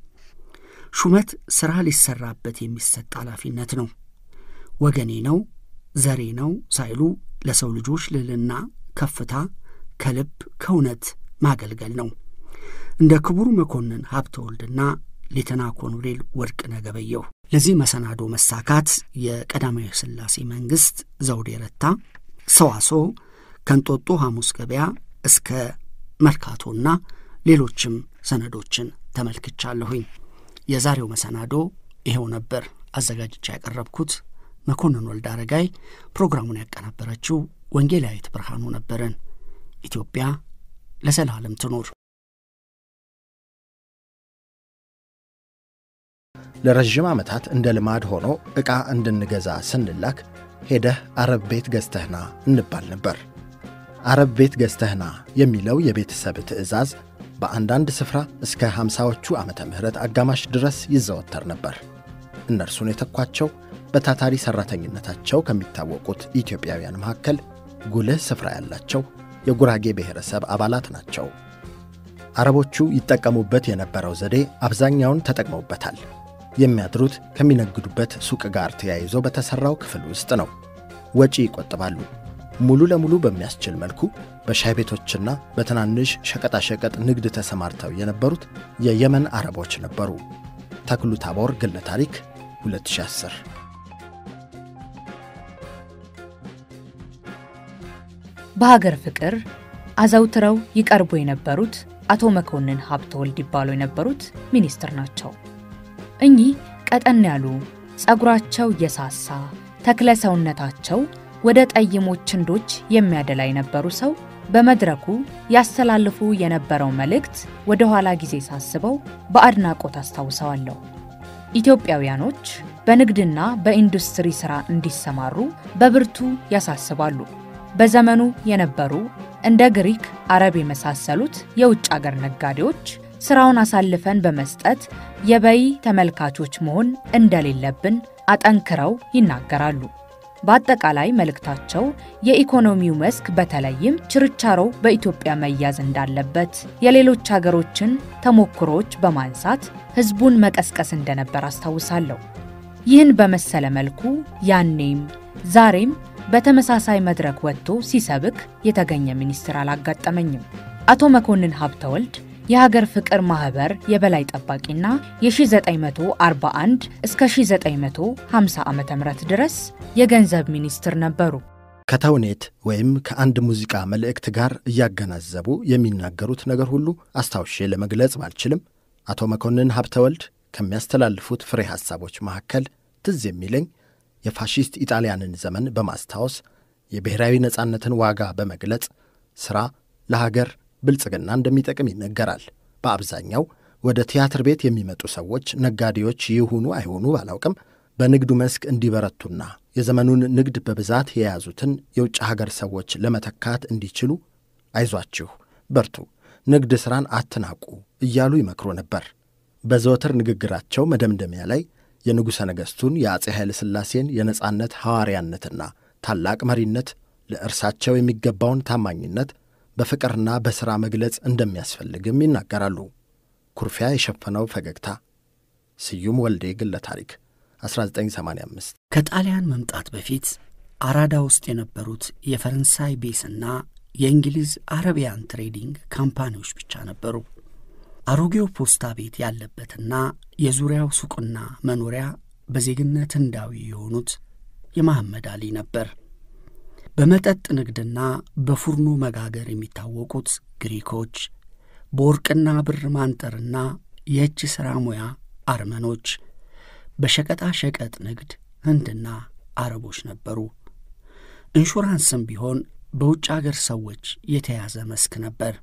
ሹመት ስራ ሊሰራበት የሚሰጥ ኃላፊነት ነው። ወገኔ ነው፣ ዘሬ ነው ሳይሉ ለሰው ልጆች ልዕልና፣ ከፍታ ከልብ ከእውነት ማገልገል ነው። እንደ ክቡር መኮንን ሀብተወልድና ሌተና ኮሎኔል ወርቅነህ ገበየሁ። ለዚህ መሰናዶ መሳካት የቀዳማዊ ስላሴ መንግስት ዘውዴ ረታ ሰዋሶ ከንጦጦ ሐሙስ ገበያ እስከ መርካቶና ሌሎችም ሰነዶችን ተመልክቻለሁኝ። የዛሬው መሰናዶ ይኸው ነበር። አዘጋጅቻ ያቀረብኩት መኮንን ወልድ አረጋይ፣ ፕሮግራሙን ያቀናበረችው ወንጌላዊት ብርሃኑ ነበረን። ኢትዮጵያ ለዘላለም ትኖር። ለረዥም ዓመታት እንደ ልማድ ሆኖ ዕቃ እንድንገዛ ስንላክ ሄደህ አረብ ቤት ገዝተህና እንባል ነበር። አረብ ቤት ገዝተህና የሚለው የቤተሰብ ትዕዛዝ በአንዳንድ ስፍራ እስከ ሃምሳዎቹ ዓመተ ምህረት አጋማሽ ድረስ ይዘወተር ነበር። እነርሱን የተኳቸው በታታሪ ሠራተኝነታቸው ከሚታወቁት ኢትዮጵያውያን መካከል ጉልህ ስፍራ ያላቸው የጉራጌ ብሔረሰብ አባላት ናቸው። አረቦቹ ይጠቀሙበት የነበረው ዘዴ አብዛኛውን ተጠቅመውበታል። የሚያድሩት ከሚነግዱበት ሱቅ ጋር ተያይዞ በተሰራው ክፍል ውስጥ ነው። ወጪ ይቆጥባሉ። ሙሉ ለሙሉ በሚያስችል መልኩ በሻይ ቤቶችና በትናንሽ ሸቀጣሸቀጥ ንግድ ተሰማርተው የነበሩት የየመን አረቦች ነበሩ። ተክሉ ታቦር ግለ ታሪክ 2010 በሀገር ፍቅር አዘውትረው ይቀርቡ የነበሩት አቶ መኮንን ሀብተወልድ ይባሉ የነበሩት ሚኒስትር ናቸው። እኚህ ቀጠን ያሉ ጸጉራቸው የሳሳ ተክለ ሰውነታቸው ወደ ጠይሞች እንዶች የሚያደላ ነበሩ ሰው በመድረኩ ያስተላልፉ የነበረው መልእክት ወደ ኋላ ጊዜ ሳስበው በአድናቆት አስታውሰዋለሁ። ኢትዮጵያውያኖች በንግድና በኢንዱስትሪ ሥራ እንዲሰማሩ በብርቱ ያሳስባሉ። በዘመኑ የነበሩ እንደ ግሪክ፣ አረብ የመሳሰሉት የውጭ አገር ነጋዴዎች ሥራውን አሳልፈን በመስጠት የበይ ተመልካቾች መሆን እንደሌለብን አጠንክረው ይናገራሉ። በአጠቃላይ መልእክታቸው የኢኮኖሚው መስክ በተለይም ችርቻሮ በኢትዮጵያ መያዝ እንዳለበት፣ የሌሎች ሀገሮችን ተሞክሮዎች በማንሳት ህዝቡን መቀስቀስ እንደነበር አስታውሳለሁ። ይህን በመሰለ መልኩ ያኔም ዛሬም በተመሳሳይ መድረክ ወጥቶ ሲሰብክ የተገኘ ሚኒስትር አላጋጠመኝም። አቶ መኮንን ሀብተወልድ የሀገር ፍቅር ማህበር የበላይ ጠባቂና የ1941 እስከ 1950 ዓ ም ድረስ የገንዘብ ሚኒስትር ነበሩ። ከተውኔት ወይም ከአንድ ሙዚቃ መልእክት ጋር እያገናዘቡ የሚናገሩት ነገር ሁሉ አስታውሼ ለመግለጽ ባልችልም አቶ መኮንን ሀብተወልድ ከሚያስተላልፉት ፍሬ ሐሳቦች መካከል ትዝ የሚለኝ የፋሺስት ኢጣሊያንን ዘመን በማስታወስ የብሔራዊ ነጻነትን ዋጋ በመግለጽ ሥራ ለሀገር ብልጽግና እንደሚጠቅም ይነገራል። በአብዛኛው ወደ ቲያትር ቤት የሚመጡ ሰዎች ነጋዴዎች ይሁኑ አይሆኑ ባላውቅም በንግዱ መስክ እንዲበረቱና የዘመኑን ንግድ በብዛት የያዙትን የውጭ ሀገር ሰዎች ለመተካት እንዲችሉ አይዟችሁ፣ በርቱ፣ ንግድ ሥራን አትናቁ እያሉ ይመክሩ ነበር። በዘወትር ንግግራቸው መደምደሚያ ላይ የንጉሠ ነገሥቱን የአጼ ኃይለ ሥላሴን የነጻነት ሐዋርያነትና ታላቅ መሪነት ለእርሳቸው የሚገባውን ታማኝነት በፍቅርና በሥራ መግለጽ እንደሚያስፈልግም ይናገራሉ። ኩርፊያ የሸፈነው ፈገግታ ስዩም ወልዴ ግለ ታሪክ 1985 ከጣሊያን መምጣት በፊት አራዳ ውስጥ የነበሩት የፈረንሳይ ቤስና የእንግሊዝ አረቢያን ትሬዲንግ ካምፓኒዎች ብቻ ነበሩ። አሮጌው ፖስታ ቤት ያለበትና የዙሪያው ሱቅና መኖሪያ በዜግነት ህንዳዊ የሆኑት የመሐመድ አሊ ነበር። በመጠጥ ንግድና በፉርኖ መጋገር የሚታወቁት ግሪኮች፣ በወርቅና ብር ማንጠርና የእጅ ሥራ ሙያ አርመኖች፣ በሸቀጣ ሸቀጥ ንግድ ህንድና አረቦች ነበሩ። ኢንሹራንስም ቢሆን በውጭ አገር ሰዎች የተያዘ መስክ ነበር።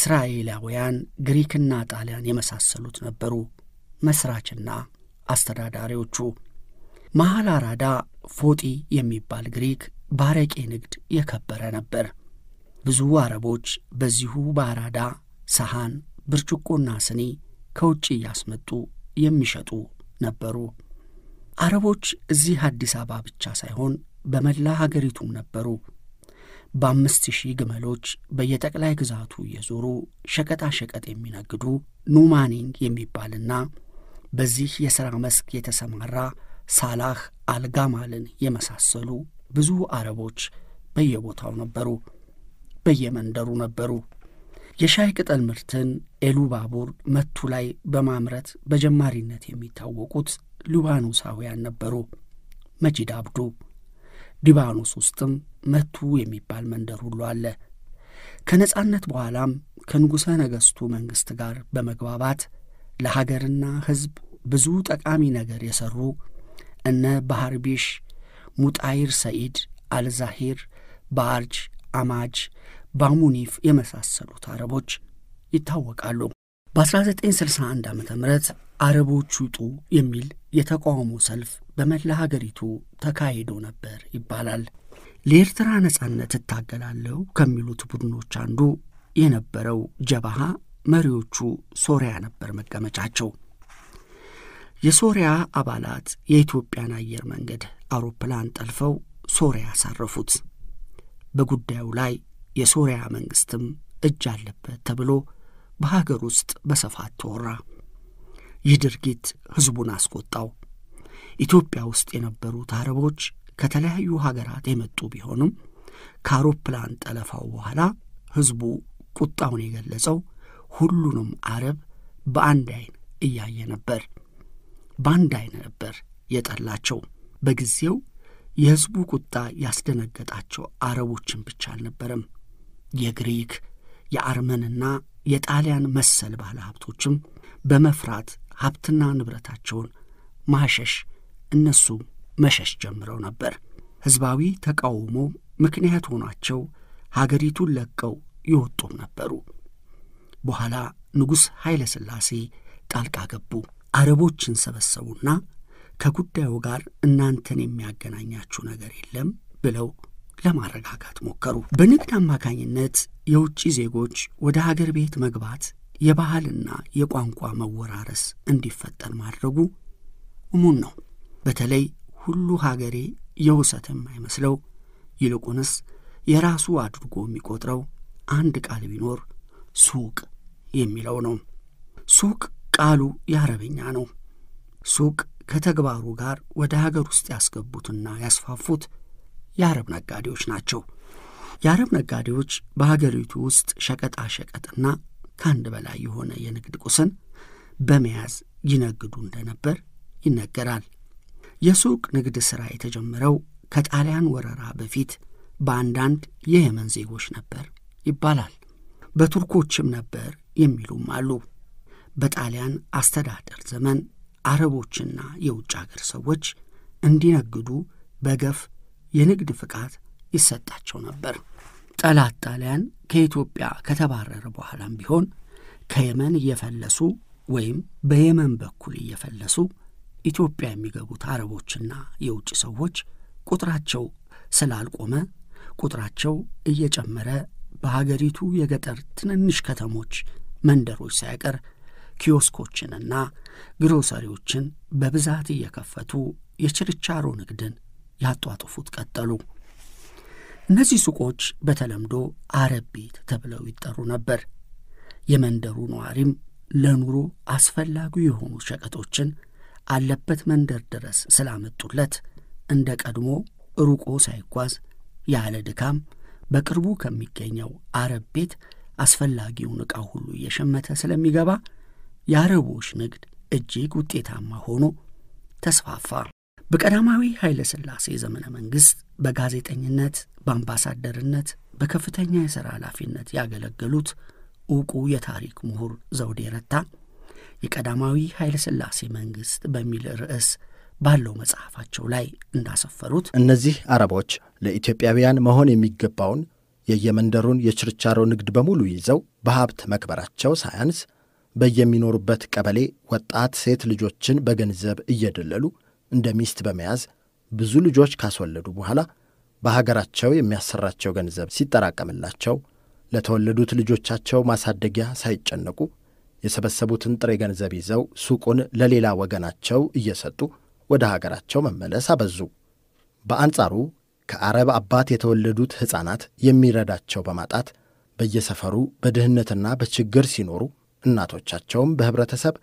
እስራኤላውያን፣ ግሪክና ጣሊያን የመሳሰሉት ነበሩ መስራችና አስተዳዳሪዎቹ። መሐል አራዳ ፎጢ የሚባል ግሪክ ባረቄ ንግድ የከበረ ነበር። ብዙ አረቦች በዚሁ በአራዳ ሰሃን፣ ብርጭቆና ስኒ ከውጭ እያስመጡ የሚሸጡ ነበሩ። አረቦች እዚህ አዲስ አበባ ብቻ ሳይሆን በመላ ሀገሪቱም ነበሩ። በአምስት ሺህ ግመሎች በየጠቅላይ ግዛቱ እየዞሩ ሸቀጣ ሸቀጥ የሚነግዱ ኑማኒንግ የሚባልና በዚህ የሥራ መስክ የተሰማራ ሳላህ አልጋማልን የመሳሰሉ ብዙ አረቦች በየቦታው ነበሩ፣ በየመንደሩ ነበሩ። የሻይ ቅጠል ምርትን ኤሉባቡር መቱ ላይ በማምረት በጀማሪነት የሚታወቁት ሊባኖሳውያን ነበሩ። መጂድ አብዱ ሊባኖስ ውስጥም መቱ የሚባል መንደር ሁሉ አለ። ከነጻነት በኋላም ከንጉሠ ነገሥቱ መንግሥት ጋር በመግባባት ለሀገርና ሕዝብ ብዙ ጠቃሚ ነገር የሰሩ እነ ባህርቢሽ ሙጣይር ሰኢድ፣ አልዛሂር፣ ባርጅ፣ አማጅ፣ ባሙኒፍ የመሳሰሉት አረቦች ይታወቃሉ። በ1961 ዓ ም አረቦች ውጡ የሚል የተቃውሞ ሰልፍ በመላ ሀገሪቱ ተካሂዶ ነበር ይባላል። ለኤርትራ ነጻነት እታገላለሁ ከሚሉት ቡድኖች አንዱ የነበረው ጀባሃ መሪዎቹ ሶሪያ ነበር መቀመጫቸው። የሶሪያ አባላት የኢትዮጵያን አየር መንገድ አውሮፕላን ጠልፈው ሶሪያ ያሳረፉት። በጉዳዩ ላይ የሶሪያ መንግስትም እጅ አለበት ተብሎ በሀገር ውስጥ በስፋት ተወራ። ይህ ድርጊት ሕዝቡን አስቆጣው። ኢትዮጵያ ውስጥ የነበሩት አረቦች ከተለያዩ ሀገራት የመጡ ቢሆንም ከአውሮፕላን ጠለፋው በኋላ ሕዝቡ ቁጣውን የገለጸው ሁሉንም አረብ በአንድ አይን እያየ ነበር። በአንድ አይን ነበር የጠላቸው። በጊዜው የሕዝቡ ቁጣ ያስደነገጣቸው አረቦችን ብቻ አልነበረም። የግሪክ የአርመንና የጣሊያን መሰል ባለ ሀብቶችም በመፍራት ሀብትና ንብረታቸውን ማሸሽ እነሱ መሸሽ ጀምረው ነበር። ሕዝባዊ ተቃውሞ ምክንያት ሆኗቸው ሀገሪቱን ለቀው ይወጡም ነበሩ። በኋላ ንጉሥ ኃይለ ሥላሴ ጣልቃ ገቡ። አረቦችን ሰበሰቡና ከጉዳዩ ጋር እናንተን የሚያገናኛችሁ ነገር የለም ብለው ለማረጋጋት ሞከሩ። በንግድ አማካኝነት የውጭ ዜጎች ወደ ሀገር ቤት መግባት የባህልና የቋንቋ መወራረስ እንዲፈጠር ማድረጉ እሙን ነው። በተለይ ሁሉ ሀገሬ የውሰት የማይመስለው ይልቁንስ የራሱ አድርጎ የሚቆጥረው አንድ ቃል ቢኖር ሱቅ የሚለው ነው። ሱቅ ቃሉ የአረበኛ ነው። ሱቅ ከተግባሩ ጋር ወደ ሀገር ውስጥ ያስገቡትና ያስፋፉት የአረብ ነጋዴዎች ናቸው። የአረብ ነጋዴዎች በሀገሪቱ ውስጥ ሸቀጣሸቀጥና ከአንድ በላይ የሆነ የንግድ ቁስን በመያዝ ይነግዱ እንደነበር ይነገራል። የሱቅ ንግድ ሥራ የተጀመረው ከጣሊያን ወረራ በፊት በአንዳንድ የየመን ዜጎች ነበር ይባላል። በቱርኮችም ነበር የሚሉም አሉ። በጣሊያን አስተዳደር ዘመን አረቦችና የውጭ አገር ሰዎች እንዲነግዱ በገፍ የንግድ ፍቃድ ይሰጣቸው ነበር። ጠላት ጣሊያን ከኢትዮጵያ ከተባረረ በኋላም ቢሆን ከየመን እየፈለሱ ወይም በየመን በኩል እየፈለሱ ኢትዮጵያ የሚገቡት አረቦችና የውጭ ሰዎች ቁጥራቸው ስላልቆመ ቁጥራቸው እየጨመረ በሀገሪቱ የገጠር ትንንሽ ከተሞች፣ መንደሮች ሳይቀር ኪዮስኮችንና ግሮሰሪዎችን በብዛት እየከፈቱ የችርቻሮ ንግድን ያጧጥፉት ቀጠሉ። እነዚህ ሱቆች በተለምዶ አረብ ቤት ተብለው ይጠሩ ነበር። የመንደሩ ነዋሪም ለኑሮ አስፈላጊ የሆኑ ሸቀጦችን አለበት መንደር ድረስ ስላመጡለት እንደ ቀድሞ ሩቆ ሳይጓዝ ያለ ድካም በቅርቡ ከሚገኘው አረብ ቤት አስፈላጊውን ዕቃ ሁሉ እየሸመተ ስለሚገባ የአረቦች ንግድ እጅግ ውጤታማ ሆኖ ተስፋፋ። በቀዳማዊ ኃይለ ሥላሴ ዘመነ መንግሥት በጋዜጠኝነት፣ በአምባሳደርነት፣ በከፍተኛ የሥራ ኃላፊነት ያገለገሉት ዕውቁ የታሪክ ምሁር ዘውዴ ረታ የቀዳማዊ ኃይለ ሥላሴ መንግሥት በሚል ርዕስ ባለው መጽሐፋቸው ላይ እንዳሰፈሩት እነዚህ አረቦች ለኢትዮጵያውያን መሆን የሚገባውን የየመንደሩን የችርቻሮ ንግድ በሙሉ ይዘው በሀብት መክበራቸው ሳያንስ በየሚኖሩበት ቀበሌ ወጣት ሴት ልጆችን በገንዘብ እየደለሉ እንደ ሚስት በመያዝ ብዙ ልጆች ካስወለዱ በኋላ በሀገራቸው የሚያሰራቸው ገንዘብ ሲጠራቀምላቸው ለተወለዱት ልጆቻቸው ማሳደጊያ ሳይጨነቁ የሰበሰቡትን ጥሬ ገንዘብ ይዘው ሱቁን ለሌላ ወገናቸው እየሰጡ ወደ ሀገራቸው መመለስ አበዙ። በአንጻሩ ከአረብ አባት የተወለዱት ሕፃናት የሚረዳቸው በማጣት በየሰፈሩ በድህነትና በችግር ሲኖሩ እናቶቻቸውም በህብረተሰብ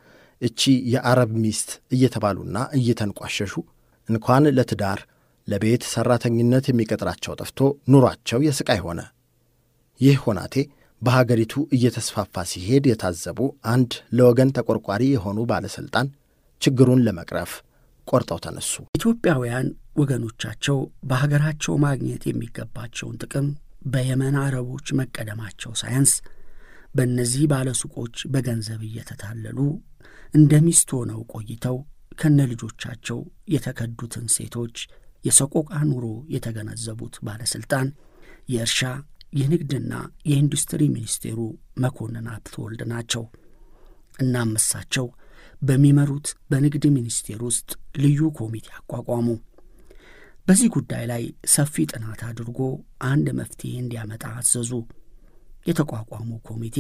እቺ የአረብ ሚስት እየተባሉና እየተንቋሸሹ እንኳን ለትዳር ለቤት ሠራተኝነት የሚቀጥራቸው ጠፍቶ ኑሯቸው የሥቃይ ሆነ። ይህ ሆናቴ በሀገሪቱ እየተስፋፋ ሲሄድ የታዘቡ አንድ ለወገን ተቆርቋሪ የሆኑ ባለሥልጣን ችግሩን ለመቅረፍ ቆርጠው ተነሱ። ኢትዮጵያውያን ወገኖቻቸው በሀገራቸው ማግኘት የሚገባቸውን ጥቅም በየመን አረቦች መቀደማቸው ሳያንስ በእነዚህ ባለሱቆች በገንዘብ እየተታለሉ እንደ ሚስት ሆነው ቆይተው ከነ ልጆቻቸው የተከዱትን ሴቶች የሰቆቃ ኑሮ የተገነዘቡት ባለሥልጣን የእርሻ የንግድና የኢንዱስትሪ ሚኒስቴሩ መኮንን ሀብተወልድ ናቸው። እናም እሳቸው በሚመሩት በንግድ ሚኒስቴር ውስጥ ልዩ ኮሚቴ አቋቋሙ። በዚህ ጉዳይ ላይ ሰፊ ጥናት አድርጎ አንድ መፍትሄ እንዲያመጣ አዘዙ። የተቋቋመው ኮሚቴ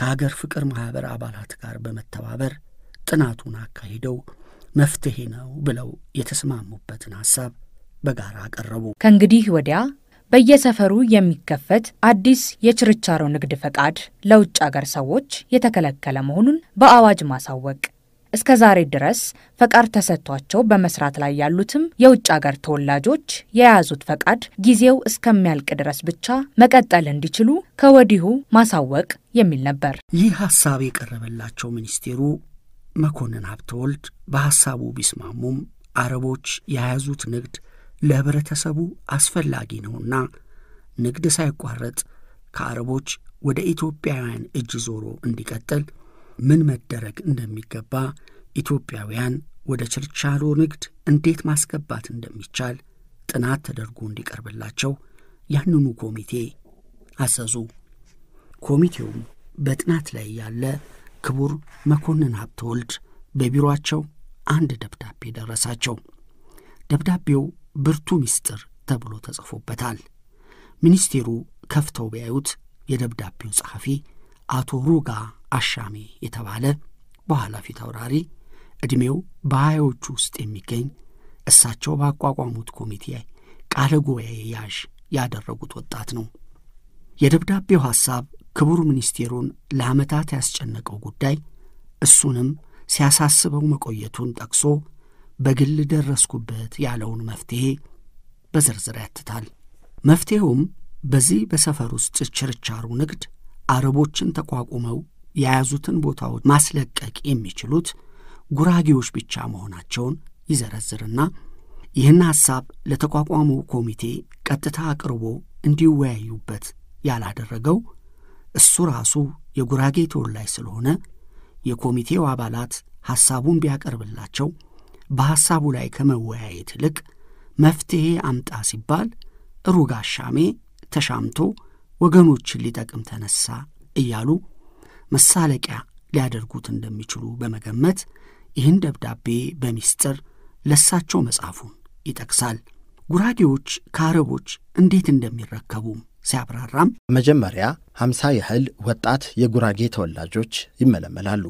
ከሀገር ፍቅር ማኅበር አባላት ጋር በመተባበር ጥናቱን አካሂደው መፍትሄ ነው ብለው የተስማሙበትን ሐሳብ በጋራ አቀረቡ። ከእንግዲህ ወዲያ በየሰፈሩ የሚከፈት አዲስ የችርቻሮ ንግድ ፈቃድ ለውጭ አገር ሰዎች የተከለከለ መሆኑን በአዋጅ ማሳወቅ እስከ ዛሬ ድረስ ፈቃድ ተሰጥቷቸው በመስራት ላይ ያሉትም የውጭ አገር ተወላጆች የያዙት ፈቃድ ጊዜው እስከሚያልቅ ድረስ ብቻ መቀጠል እንዲችሉ ከወዲሁ ማሳወቅ የሚል ነበር። ይህ ሀሳብ የቀረበላቸው ሚኒስቴሩ መኮንን ሀብተወልድ በሀሳቡ ቢስማሙም አረቦች የያዙት ንግድ ለህብረተሰቡ አስፈላጊ ነውና ንግድ ሳይቋረጥ ከአረቦች ወደ ኢትዮጵያውያን እጅ ዞሮ እንዲቀጥል ምን መደረግ እንደሚገባ፣ ኢትዮጵያውያን ወደ ችርቻሮ ንግድ እንዴት ማስገባት እንደሚቻል ጥናት ተደርጎ እንዲቀርብላቸው ያንኑ ኮሚቴ አዘዙ። ኮሚቴውም በጥናት ላይ ያለ ክቡር መኮንን ሀብተወልድ በቢሮአቸው አንድ ደብዳቤ ደረሳቸው። ደብዳቤው ብርቱ ምስጢር ተብሎ ተጽፎበታል። ሚኒስቴሩ ከፍተው ቢያዩት የደብዳቤው ጸሐፊ አቶ ሩጋ አሻሜ የተባለ በኋላ ተውራሪ አውራሪ ዕድሜው በሀያዎቹ ውስጥ የሚገኝ እሳቸው ባቋቋሙት ኮሚቴ ቃለ ጉባኤ ያዥ ያደረጉት ወጣት ነው። የደብዳቤው ሐሳብ ክቡር ሚኒስቴሩን ለዓመታት ያስጨነቀው ጉዳይ እሱንም ሲያሳስበው መቆየቱን ጠቅሶ በግል ደረስኩበት ያለውን መፍትሔ በዝርዝር ያትታል። መፍትሔውም በዚህ በሰፈር ውስጥ ችርቻሩ ንግድ አረቦችን ተቋቁመው የያዙትን ቦታዎች ማስለቀቅ የሚችሉት ጉራጌዎች ብቻ መሆናቸውን ይዘረዝርና ይህን ሐሳብ ለተቋቋመው ኮሚቴ ቀጥታ አቅርቦ እንዲወያዩበት ያላደረገው እሱ ራሱ የጉራጌ ተወላጅ ስለሆነ የኮሚቴው አባላት ሐሳቡን ቢያቀርብላቸው በሐሳቡ ላይ ከመወያየት ይልቅ መፍትሔ አምጣ ሲባል ሩጋ ተሻምቶ ወገኖችን ሊጠቅም ተነሳ እያሉ መሳለቂያ ሊያደርጉት እንደሚችሉ በመገመት ይህን ደብዳቤ በሚስጥር ለሳቸው መጻፉን ይጠቅሳል። ጉራጌዎች ከአረቦች እንዴት እንደሚረከቡም ሲያብራራም መጀመሪያ ሀምሳ ያህል ወጣት የጉራጌ ተወላጆች ይመለመላሉ።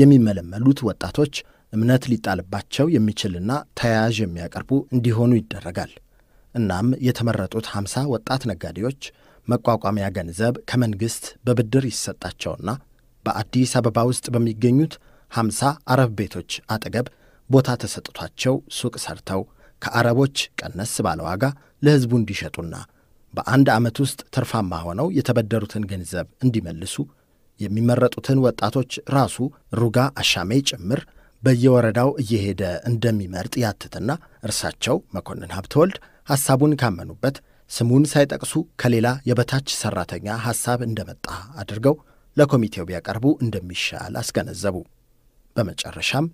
የሚመለመሉት ወጣቶች እምነት ሊጣልባቸው የሚችልና ተያያዥ የሚያቀርቡ እንዲሆኑ ይደረጋል። እናም የተመረጡት ሀምሳ ወጣት ነጋዴዎች መቋቋሚያ ገንዘብ ከመንግሥት በብድር ይሰጣቸውና በአዲስ አበባ ውስጥ በሚገኙት ሀምሳ አረብ ቤቶች አጠገብ ቦታ ተሰጥቷቸው ሱቅ ሰርተው ከአረቦች ቀነስ ባለ ዋጋ ለሕዝቡ እንዲሸጡና በአንድ ዓመት ውስጥ ትርፋማ ሆነው የተበደሩትን ገንዘብ እንዲመልሱ የሚመረጡትን ወጣቶች ራሱ ሩጋ አሻሜ ጭምር በየወረዳው እየሄደ እንደሚመርጥ ያትትና እርሳቸው መኮንን ሀብተወልድ ሐሳቡን ካመኑበት ስሙን ሳይጠቅሱ ከሌላ የበታች ሰራተኛ ሐሳብ እንደመጣ አድርገው ለኮሚቴው ቢያቀርቡ እንደሚሻል አስገነዘቡ። በመጨረሻም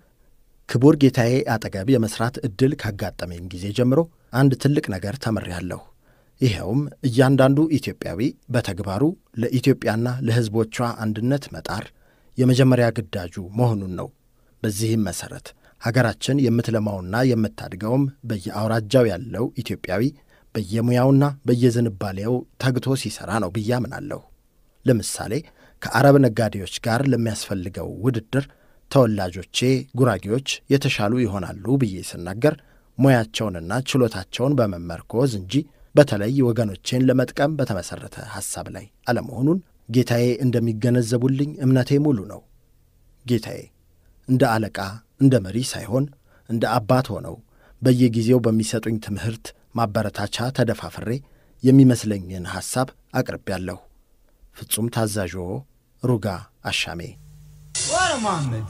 ክቡር ጌታዬ አጠገብ የመስራት ዕድል ካጋጠመኝ ጊዜ ጀምሮ አንድ ትልቅ ነገር ተምሬያለሁ። ይኸውም እያንዳንዱ ኢትዮጵያዊ በተግባሩ ለኢትዮጵያና ለሕዝቦቿ አንድነት መጣር የመጀመሪያ ግዳጁ መሆኑን ነው። በዚህም መሠረት ሀገራችን የምትለማውና የምታድገውም በየአውራጃው ያለው ኢትዮጵያዊ በየሙያውና በየዝንባሌው ተግቶ ሲሰራ ነው ብዬ አምናለሁ። ለምሳሌ ከአረብ ነጋዴዎች ጋር ለሚያስፈልገው ውድድር ተወላጆቼ ጉራጌዎች የተሻሉ ይሆናሉ ብዬ ስናገር ሙያቸውንና ችሎታቸውን በመመርኮዝ እንጂ በተለይ ወገኖቼን ለመጥቀም በተመሠረተ ሐሳብ ላይ አለመሆኑን ጌታዬ እንደሚገነዘቡልኝ እምነቴ ሙሉ ነው። ጌታዬ እንደ አለቃ እንደ መሪ ሳይሆን እንደ አባት ሆነው በየጊዜው በሚሰጡኝ ትምህርት ማበረታቻ ተደፋፍሬ የሚመስለኝን ሐሳብ አቅርቤያለሁ። ፍጹም ታዛዦ ሩጋ አሻሜ ዋረ መሐመድ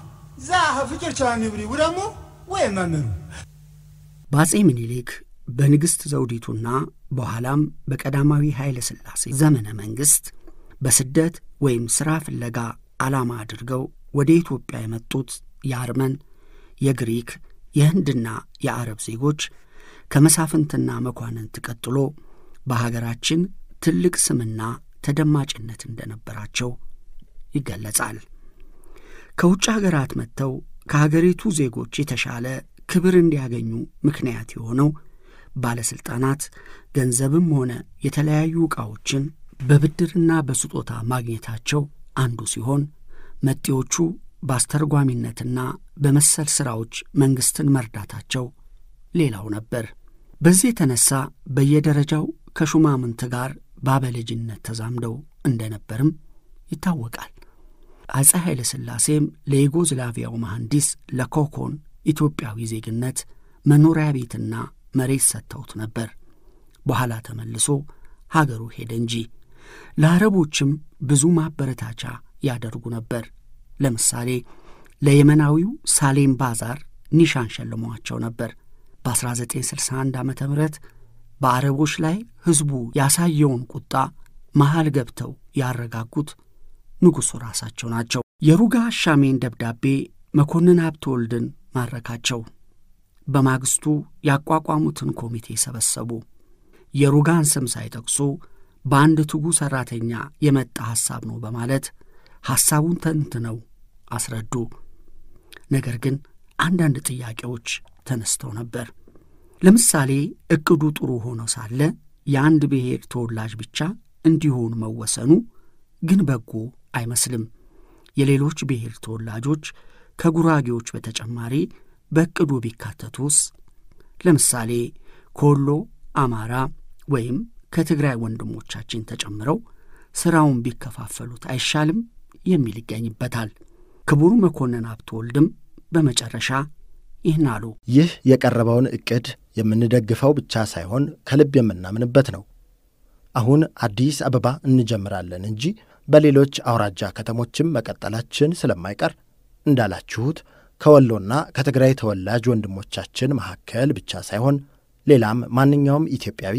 ዛ ፍቅር ቻሚ ብሪ ውደሞ ወይ መምሩ በአጼ ምኒልክ በንግሥት ዘውዲቱና በኋላም በቀዳማዊ ኃይለ ሥላሴ ዘመነ መንግሥት በስደት ወይም ሥራ ፍለጋ ዓላማ አድርገው ወደ ኢትዮጵያ የመጡት የአርመን፣ የግሪክ፣ የህንድና የአረብ ዜጎች ከመሳፍንትና መኳንንት ቀጥሎ በሀገራችን ትልቅ ስምና ተደማጭነት እንደነበራቸው ይገለጻል። ከውጭ ሀገራት መጥተው ከሀገሪቱ ዜጎች የተሻለ ክብር እንዲያገኙ ምክንያት የሆነው ባለሥልጣናት ገንዘብም ሆነ የተለያዩ ዕቃዎችን በብድርና በስጦታ ማግኘታቸው አንዱ ሲሆን መጤዎቹ በአስተርጓሚነትና በመሰል ሥራዎች መንግሥትን መርዳታቸው ሌላው ነበር። በዚህ የተነሳ በየደረጃው ከሹማምንት ጋር ባበልጅነት ተዛምደው እንደነበርም ይታወቃል። አፄ ኃይለ ሥላሴም ለዩጎዝላቪያው መሐንዲስ ለኮኮን ኢትዮጵያዊ ዜግነት መኖሪያ ቤትና መሬት ሰጥተውት ነበር። በኋላ ተመልሶ ሀገሩ ሄደ እንጂ ለአረቦችም ብዙ ማበረታቻ ያደርጉ ነበር። ለምሳሌ ለየመናዊው ሳሌም ባዛር ኒሻን ሸልመዋቸው ነበር። በ1961 ዓ ም በአረቦች ላይ ሕዝቡ ያሳየውን ቁጣ መሃል ገብተው ያረጋጉት ንጉሡ ራሳቸው ናቸው። የሩጋ አሻሜን ደብዳቤ መኮንን ወልድን ማረካቸው። በማግስቱ ያቋቋሙትን ኮሚቴ ሰበሰቡ። የሩጋን ስም ሳይጠቅሱ በአንድ ትጉ ሠራተኛ የመጣ ሐሳብ ነው በማለት ሐሳቡን ተንትነው አስረዱ። ነገር ግን አንዳንድ ጥያቄዎች ተነስተው ነበር። ለምሳሌ እቅዱ ጥሩ ሆኖ ሳለ የአንድ ብሔር ተወላጅ ብቻ እንዲሆን መወሰኑ ግን በጎ አይመስልም። የሌሎች ብሔር ተወላጆች ከጉራጌዎች በተጨማሪ በእቅዱ ቢካተቱስ? ለምሳሌ ከወሎ አማራ ወይም ከትግራይ ወንድሞቻችን ተጨምረው ሥራውን ቢከፋፈሉት አይሻልም? የሚል ይገኝበታል። ክቡር መኮንን ሀብተወልድም በመጨረሻ ይህን አሉ። ይህ የቀረበውን እቅድ የምንደግፈው ብቻ ሳይሆን ከልብ የምናምንበት ነው። አሁን አዲስ አበባ እንጀምራለን እንጂ በሌሎች አውራጃ ከተሞችም መቀጠላችን ስለማይቀር እንዳላችሁት ከወሎና ከትግራይ ተወላጅ ወንድሞቻችን መካከል ብቻ ሳይሆን ሌላም ማንኛውም ኢትዮጵያዊ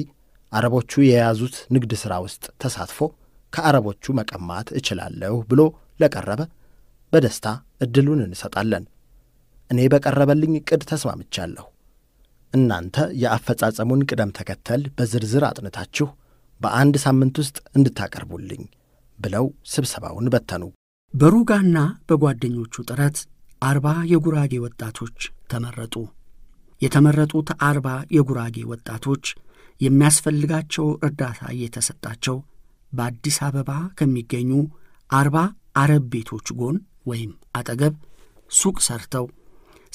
አረቦቹ የያዙት ንግድ ሥራ ውስጥ ተሳትፎ ከአረቦቹ መቀማት እችላለሁ ብሎ ለቀረበ በደስታ ዕድሉን እንሰጣለን። እኔ በቀረበልኝ ቅድ ተስማምቻለሁ። እናንተ የአፈጻጸሙን ቅደም ተከተል በዝርዝር አጥንታችሁ በአንድ ሳምንት ውስጥ እንድታቀርቡልኝ ብለው ስብሰባውን በተኑ። በሩጋና በጓደኞቹ ጥረት አርባ የጉራጌ ወጣቶች ተመረጡ። የተመረጡት አርባ የጉራጌ ወጣቶች የሚያስፈልጋቸው እርዳታ እየተሰጣቸው በአዲስ አበባ ከሚገኙ አርባ አረብ ቤቶች ጎን ወይም አጠገብ ሱቅ ሰርተው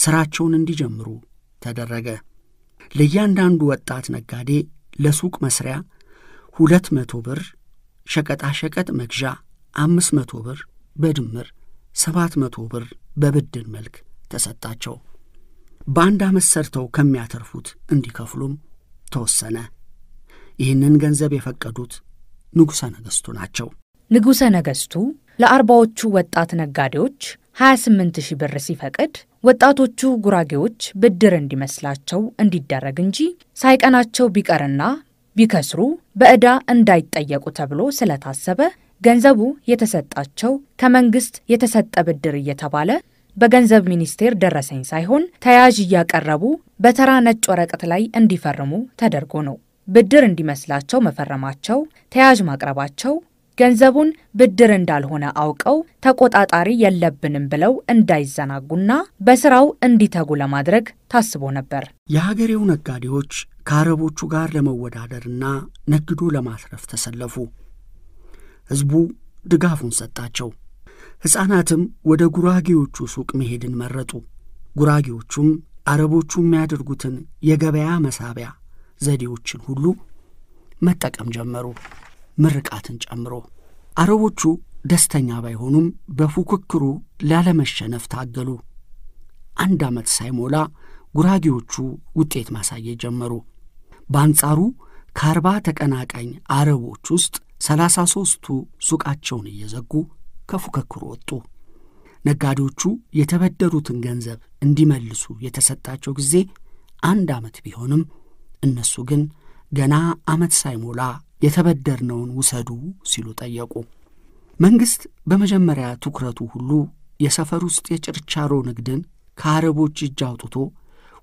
ሥራቸውን እንዲጀምሩ ተደረገ። ለእያንዳንዱ ወጣት ነጋዴ ለሱቅ መስሪያ ሁለት መቶ ብር፣ ሸቀጣሸቀጥ መግዣ አምስት መቶ ብር፣ በድምር ሰባት መቶ ብር በብድር መልክ ተሰጣቸው። በአንድ ዓመት ሰርተው ከሚያተርፉት እንዲከፍሉም ተወሰነ። ይህንን ገንዘብ የፈቀዱት ንጉሠ ነገሥቱ ናቸው። ንጉሠ ነገሥቱ ለአርባዎቹ ወጣት ነጋዴዎች 28 ብር ሲፈቅድ ወጣቶቹ ጉራጌዎች ብድር እንዲመስላቸው እንዲደረግ እንጂ ሳይቀናቸው ቢቀርና ቢከስሩ በዕዳ እንዳይጠየቁ ተብሎ ስለታሰበ ገንዘቡ የተሰጣቸው ከመንግስት የተሰጠ ብድር እየተባለ በገንዘብ ሚኒስቴር ደረሰኝ ሳይሆን ተያዥ እያቀረቡ በተራ ነጭ ወረቀት ላይ እንዲፈርሙ ተደርጎ ነው። ብድር እንዲመስላቸው መፈረማቸው፣ ተያዥ ማቅረባቸው ገንዘቡን ብድር እንዳልሆነ አውቀው ተቆጣጣሪ የለብንም ብለው እንዳይዘናጉና በስራው እንዲተጉ ለማድረግ ታስቦ ነበር። የሀገሬው ነጋዴዎች ከአረቦቹ ጋር ለመወዳደርና ነግዶ ለማስረፍ ተሰለፉ። ሕዝቡ ድጋፉን ሰጣቸው። ሕፃናትም ወደ ጉራጌዎቹ ሱቅ መሄድን መረጡ። ጉራጌዎቹም አረቦቹ የሚያደርጉትን የገበያ መሳቢያ ዘዴዎችን ሁሉ መጠቀም ጀመሩ። ምርቃትን ጨምሮ አረቦቹ ደስተኛ ባይሆኑም በፉክክሩ ላለመሸነፍ ታገሉ። አንድ ዓመት ሳይሞላ ጉራጌዎቹ ውጤት ማሳየት ጀመሩ። በአንጻሩ ከአርባ ተቀናቃኝ አረቦች ውስጥ ሰላሳ ሦስቱ ሱቃቸውን እየዘጉ ከፉክክሩ ወጡ። ነጋዴዎቹ የተበደሩትን ገንዘብ እንዲመልሱ የተሰጣቸው ጊዜ አንድ ዓመት ቢሆንም እነሱ ግን ገና ዓመት ሳይሞላ የተበደርነውን ውሰዱ ሲሉ ጠየቁ። መንግሥት በመጀመሪያ ትኩረቱ ሁሉ የሰፈር ውስጥ የችርቻሮ ንግድን ከአረቦች እጅ አውጥቶ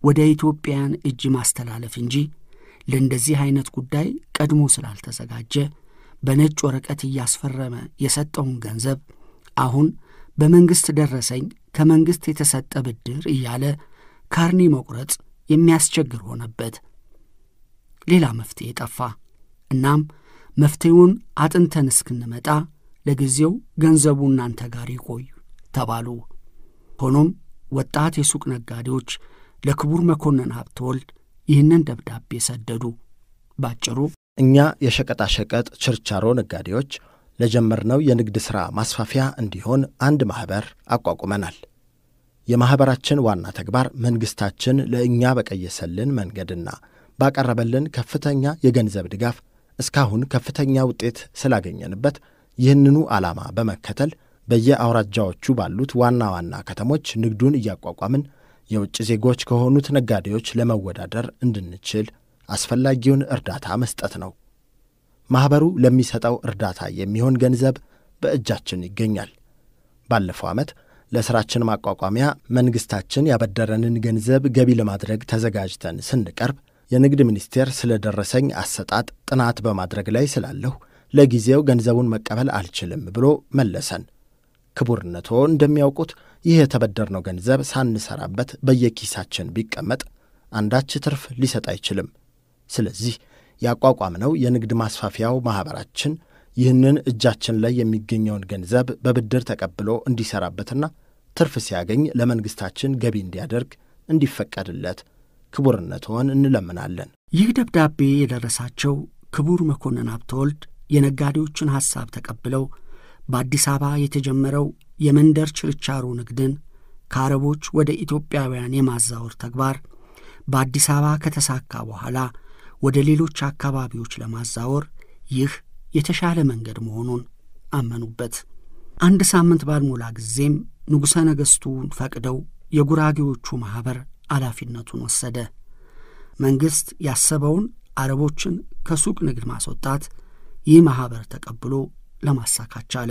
ወደ ኢትዮጵያን እጅ ማስተላለፍ እንጂ ለእንደዚህ አይነት ጉዳይ ቀድሞ ስላልተዘጋጀ በነጭ ወረቀት እያስፈረመ የሰጠውን ገንዘብ አሁን በመንግሥት ደረሰኝ ከመንግሥት የተሰጠ ብድር እያለ ካርኒ መቁረጥ የሚያስቸግር ሆነበት። ሌላ መፍትሄ ጠፋ። እናም መፍትሄውን አጥንተን እስክንመጣ ለጊዜው ገንዘቡ እናንተ ጋር ይቆይ ተባሉ። ሆኖም ወጣት የሱቅ ነጋዴዎች ለክቡር መኮንን ሀብተወልድ ይህንን ደብዳቤ ሰደዱ። ባጭሩ እኛ የሸቀጣሸቀጥ ችርቻሮ ነጋዴዎች ለጀመርነው የንግድ ሥራ ማስፋፊያ እንዲሆን አንድ ማኅበር አቋቁመናል። የማኅበራችን ዋና ተግባር መንግሥታችን ለእኛ በቀየሰልን መንገድና ባቀረበልን ከፍተኛ የገንዘብ ድጋፍ እስካሁን ከፍተኛ ውጤት ስላገኘንበት ይህንኑ ዓላማ በመከተል በየአውራጃዎቹ ባሉት ዋና ዋና ከተሞች ንግዱን እያቋቋምን የውጭ ዜጎች ከሆኑት ነጋዴዎች ለመወዳደር እንድንችል አስፈላጊውን እርዳታ መስጠት ነው። ማኅበሩ ለሚሰጠው እርዳታ የሚሆን ገንዘብ በእጃችን ይገኛል። ባለፈው ዓመት ለሥራችን ማቋቋሚያ መንግሥታችን ያበደረንን ገንዘብ ገቢ ለማድረግ ተዘጋጅተን ስንቀርብ የንግድ ሚኒስቴር ስለደረሰኝ አሰጣጥ ጥናት በማድረግ ላይ ስላለሁ ለጊዜው ገንዘቡን መቀበል አልችልም ብሎ መለሰን። ክቡርነቶ እንደሚያውቁት ይህ የተበደርነው ገንዘብ ሳንሰራበት በየኪሳችን ቢቀመጥ አንዳች ትርፍ ሊሰጥ አይችልም። ስለዚህ ያቋቋምነው የንግድ ማስፋፊያው ማኅበራችን ይህንን እጃችን ላይ የሚገኘውን ገንዘብ በብድር ተቀብሎ እንዲሠራበትና ትርፍ ሲያገኝ ለመንግሥታችን ገቢ እንዲያደርግ እንዲፈቀድለት ክቡርነትዎን እንለምናለን። ይህ ደብዳቤ የደረሳቸው ክቡር መኮንን ሀብተወልድ የነጋዴዎችን ሐሳብ ተቀብለው በአዲስ አበባ የተጀመረው የመንደር ችርቻሮ ንግድን ከአረቦች ወደ ኢትዮጵያውያን የማዛወር ተግባር በአዲስ አበባ ከተሳካ በኋላ ወደ ሌሎች አካባቢዎች ለማዛወር ይህ የተሻለ መንገድ መሆኑን አመኑበት። አንድ ሳምንት ባልሞላ ጊዜም ንጉሠ ነገሥቱን ፈቅደው የጉራጌዎቹ ማኅበር ኃላፊነቱን ወሰደ። መንግሥት ያሰበውን አረቦችን ከሱቅ ንግድ ማስወጣት ይህ ማኅበር ተቀብሎ ለማሳካት ቻለ።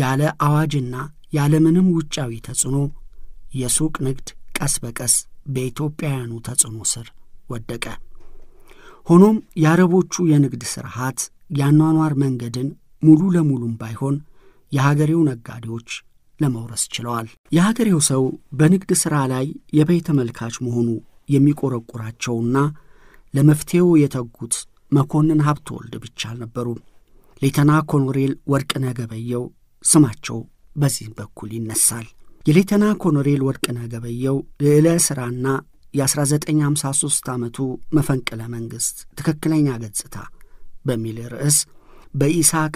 ያለ አዋጅና ያለ ምንም ውጫዊ ተጽዕኖ የሱቅ ንግድ ቀስ በቀስ በኢትዮጵያውያኑ ተጽዕኖ ስር ወደቀ። ሆኖም የአረቦቹ የንግድ ስርዓት የአኗኗር መንገድን ሙሉ ለሙሉም ባይሆን የሀገሬው ነጋዴዎች ለመውረስ ችለዋል። የሀገሬው ሰው በንግድ ሥራ ላይ የበይ ተመልካች መሆኑ የሚቆረቁራቸውና ለመፍትሄው የተጉት መኮንን ሀብተ ወልድ ብቻ አልነበሩ። ሌተና ኮሎኔል ወርቅነህ ገበየው ስማቸው በዚህም በኩል ይነሳል። የሌተና ኮሎኔል ወርቅነህ ገበየው ልዕለ ሥራና የ1953 ዓመቱ መፈንቅለ መንግሥት ትክክለኛ ገጽታ በሚል ርዕስ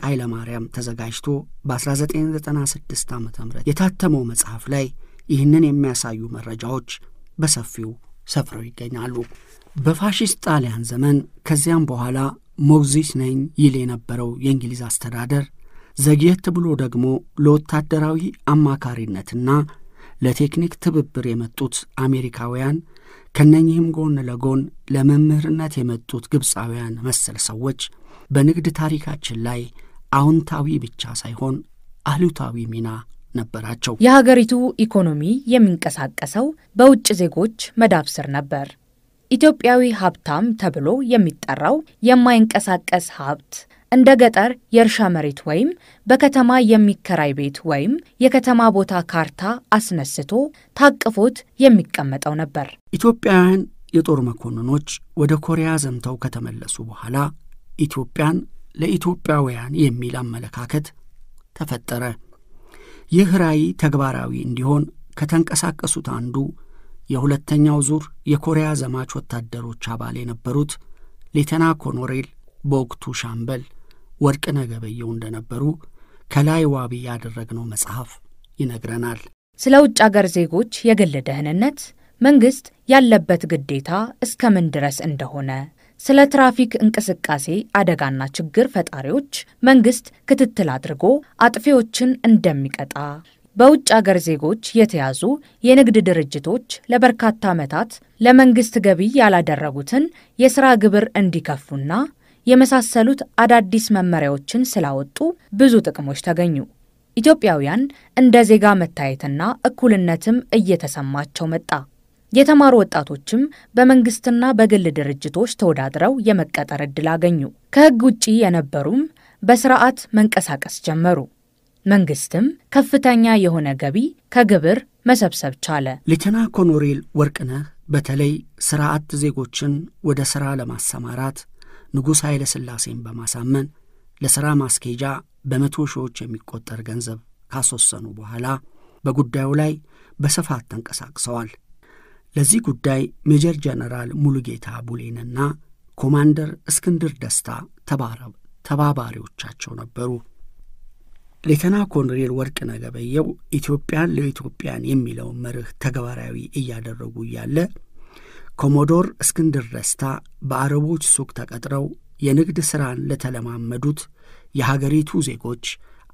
ኃይለ ማርያም ተዘጋጅቶ በ1996 ዓ ም የታተመው መጽሐፍ ላይ ይህንን የሚያሳዩ መረጃዎች በሰፊው ሰፍረው ይገኛሉ። በፋሽስት ጣሊያን ዘመን ከዚያም በኋላ ሞግዚት ነኝ ይል የነበረው የእንግሊዝ አስተዳደር ዘግየት ብሎ ደግሞ ለወታደራዊ አማካሪነትና ለቴክኒክ ትብብር የመጡት አሜሪካውያን ከነኚህም ጎን ለጎን ለመምህርነት የመጡት ግብፃውያን መሰል ሰዎች በንግድ ታሪካችን ላይ አዎንታዊ ብቻ ሳይሆን አሉታዊ ሚና ነበራቸው። የሀገሪቱ ኢኮኖሚ የሚንቀሳቀሰው በውጭ ዜጎች መዳብ ስር ነበር። ኢትዮጵያዊ ሀብታም ተብሎ የሚጠራው የማይንቀሳቀስ ሀብት እንደ ገጠር የእርሻ መሬት ወይም በከተማ የሚከራይ ቤት ወይም የከተማ ቦታ ካርታ አስነስቶ ታቅፎት የሚቀመጠው ነበር። ኢትዮጵያውያን የጦር መኮንኖች ወደ ኮሪያ ዘምተው ከተመለሱ በኋላ ኢትዮጵያን ለኢትዮጵያውያን የሚል አመለካከት ተፈጠረ። ይህ ራዕይ ተግባራዊ እንዲሆን ከተንቀሳቀሱት አንዱ የሁለተኛው ዙር የኮሪያ ዘማች ወታደሮች አባል የነበሩት ሌተና ኮኖሬል፣ በወቅቱ ሻምበል ወርቅ ነገበየው እንደነበሩ ከላይ ዋቢ ያደረግነው መጽሐፍ ይነግረናል። ስለ ውጭ አገር ዜጎች የግል ደህንነት መንግሥት ያለበት ግዴታ እስከምን ድረስ እንደሆነ ስለ ትራፊክ እንቅስቃሴ አደጋና ችግር ፈጣሪዎች መንግስት ክትትል አድርጎ አጥፊዎችን እንደሚቀጣ በውጭ አገር ዜጎች የተያዙ የንግድ ድርጅቶች ለበርካታ ዓመታት ለመንግስት ገቢ ያላደረጉትን የሥራ ግብር እንዲከፍሉና የመሳሰሉት አዳዲስ መመሪያዎችን ስላወጡ ብዙ ጥቅሞች ተገኙ። ኢትዮጵያውያን እንደ ዜጋ መታየትና እኩልነትም እየተሰማቸው መጣ። የተማሩ ወጣቶችም በመንግስትና በግል ድርጅቶች ተወዳድረው የመቀጠር ዕድል አገኙ። ከህግ ውጪ የነበሩም በስርዓት መንቀሳቀስ ጀመሩ። መንግስትም ከፍተኛ የሆነ ገቢ ከግብር መሰብሰብ ቻለ። ሌተና ኮሎኔል ወርቅነህ በተለይ ስርዓት አጥ ዜጎችን ወደ ሥራ ለማሰማራት ንጉሥ ኃይለ ሥላሴን በማሳመን ለሥራ ማስኬጃ በመቶ ሺዎች የሚቆጠር ገንዘብ ካስወሰኑ በኋላ በጉዳዩ ላይ በስፋት ተንቀሳቅሰዋል። ለዚህ ጉዳይ ሜጀር ጀነራል ሙሉጌታ ቡሌንና ኮማንደር እስክንድር ደስታ ተባባሪዎቻቸው ነበሩ። ሌተና ኮሎኔል ወርቅ ነገበየው ኢትዮጵያን ለኢትዮጵያን የሚለው መርህ ተግባራዊ እያደረጉ እያለ ኮሞዶር እስክንድር ደስታ በአረቦች ሱቅ ተቀጥረው የንግድ ሥራን ለተለማመዱት የሀገሪቱ ዜጎች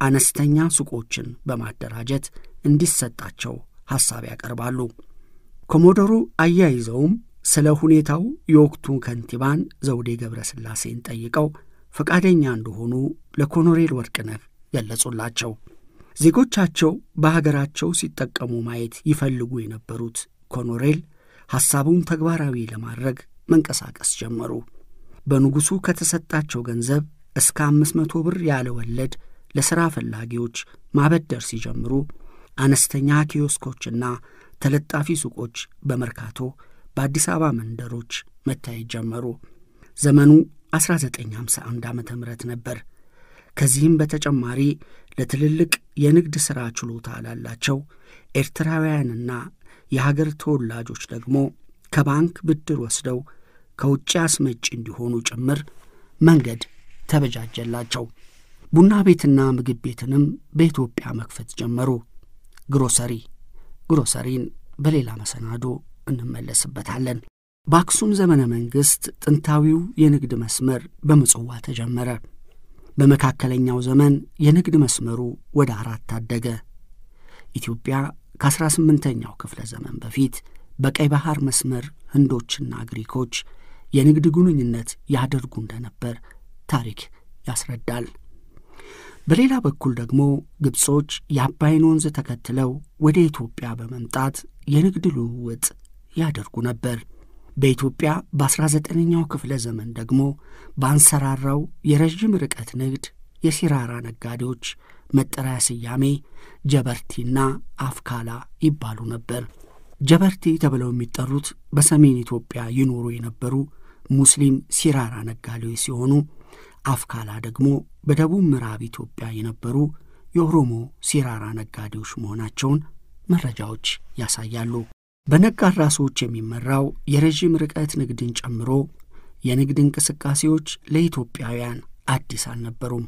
አነስተኛ ሱቆችን በማደራጀት እንዲሰጣቸው ሐሳብ ያቀርባሉ። ኮሞዶሩ አያይዘውም ስለ ሁኔታው የወቅቱን ከንቲባን ዘውዴ ገብረ ስላሴን ጠይቀው ፈቃደኛ እንደሆኑ ለኮሎኔል ወርቅነህ ገለጹላቸው። ዜጎቻቸው በሀገራቸው ሲጠቀሙ ማየት ይፈልጉ የነበሩት ኮሎኔል ሐሳቡን ተግባራዊ ለማድረግ መንቀሳቀስ ጀመሩ። በንጉሡ ከተሰጣቸው ገንዘብ እስከ አምስት መቶ ብር ያለ ወለድ ለሥራ ፈላጊዎች ማበደር ሲጀምሩ አነስተኛ ኪዮስኮችና ተለጣፊ ሱቆች በመርካቶ በአዲስ አበባ መንደሮች መታየት ጀመሩ። ዘመኑ 1951 ዓ ም ነበር። ከዚህም በተጨማሪ ለትልልቅ የንግድ ሥራ ችሎታ ላላቸው ኤርትራውያንና የሀገር ተወላጆች ደግሞ ከባንክ ብድር ወስደው ከውጭ አስመጪ እንዲሆኑ ጭምር መንገድ ተበጃጀላቸው። ቡና ቤትና ምግብ ቤትንም በኢትዮጵያ መክፈት ጀመሩ። ግሮሰሪ ግሮሰሪን በሌላ መሰናዶ እንመለስበታለን። በአክሱም ዘመነ መንግሥት ጥንታዊው የንግድ መስመር በምጽዋ ተጀመረ። በመካከለኛው ዘመን የንግድ መስመሩ ወደ አራት ታደገ። ኢትዮጵያ ከ18ኛው ክፍለ ዘመን በፊት በቀይ ባህር መስመር ህንዶችና ግሪኮች የንግድ ግንኙነት ያደርጉ እንደነበር ታሪክ ያስረዳል። በሌላ በኩል ደግሞ ግብጾች የአባይን ወንዝ ተከትለው ወደ ኢትዮጵያ በመምጣት የንግድ ልውውጥ ያደርጉ ነበር። በኢትዮጵያ በ19ኛው ክፍለ ዘመን ደግሞ ባንሰራራው የረዥም ርቀት ንግድ የሲራራ ነጋዴዎች መጠሪያ ስያሜ ጀበርቲና አፍካላ ይባሉ ነበር። ጀበርቲ ተብለው የሚጠሩት በሰሜን ኢትዮጵያ ይኖሩ የነበሩ ሙስሊም ሲራራ ነጋዴዎች ሲሆኑ አፍካላ ደግሞ በደቡብ ምዕራብ ኢትዮጵያ የነበሩ የኦሮሞ ሲራራ ነጋዴዎች መሆናቸውን መረጃዎች ያሳያሉ። በነጋድ ራሶች የሚመራው የረዥም ርቀት ንግድን ጨምሮ የንግድ እንቅስቃሴዎች ለኢትዮጵያውያን አዲስ አልነበሩም።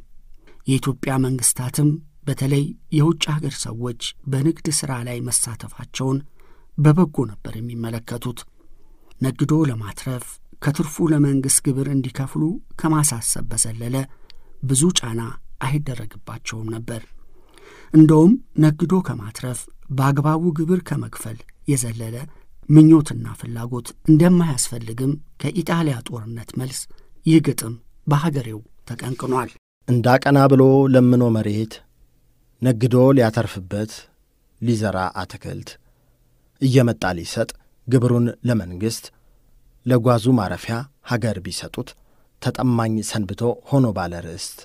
የኢትዮጵያ መንግስታትም በተለይ የውጭ ሀገር ሰዎች በንግድ ሥራ ላይ መሳተፋቸውን በበጎ ነበር የሚመለከቱት። ነግዶ ለማትረፍ ከትርፉ ለመንግሥት ግብር እንዲከፍሉ ከማሳሰብ በዘለለ ብዙ ጫና አይደረግባቸውም ነበር። እንደውም ነግዶ ከማትረፍ በአግባቡ ግብር ከመክፈል የዘለለ ምኞትና ፍላጎት እንደማያስፈልግም ከኢጣሊያ ጦርነት መልስ ይህ ግጥም በሀገሬው ተቀንቅኗል። እንዳቀና ብሎ ለምኖ መሬት ነግዶ ሊያተርፍበት ሊዘራ አትክልት እየመጣ ሊሰጥ ግብሩን ለመንግሥት ለጓዙ ማረፊያ ሀገር ቢሰጡት ተጠማኝ ሰንብቶ ሆኖ ባለ ርስት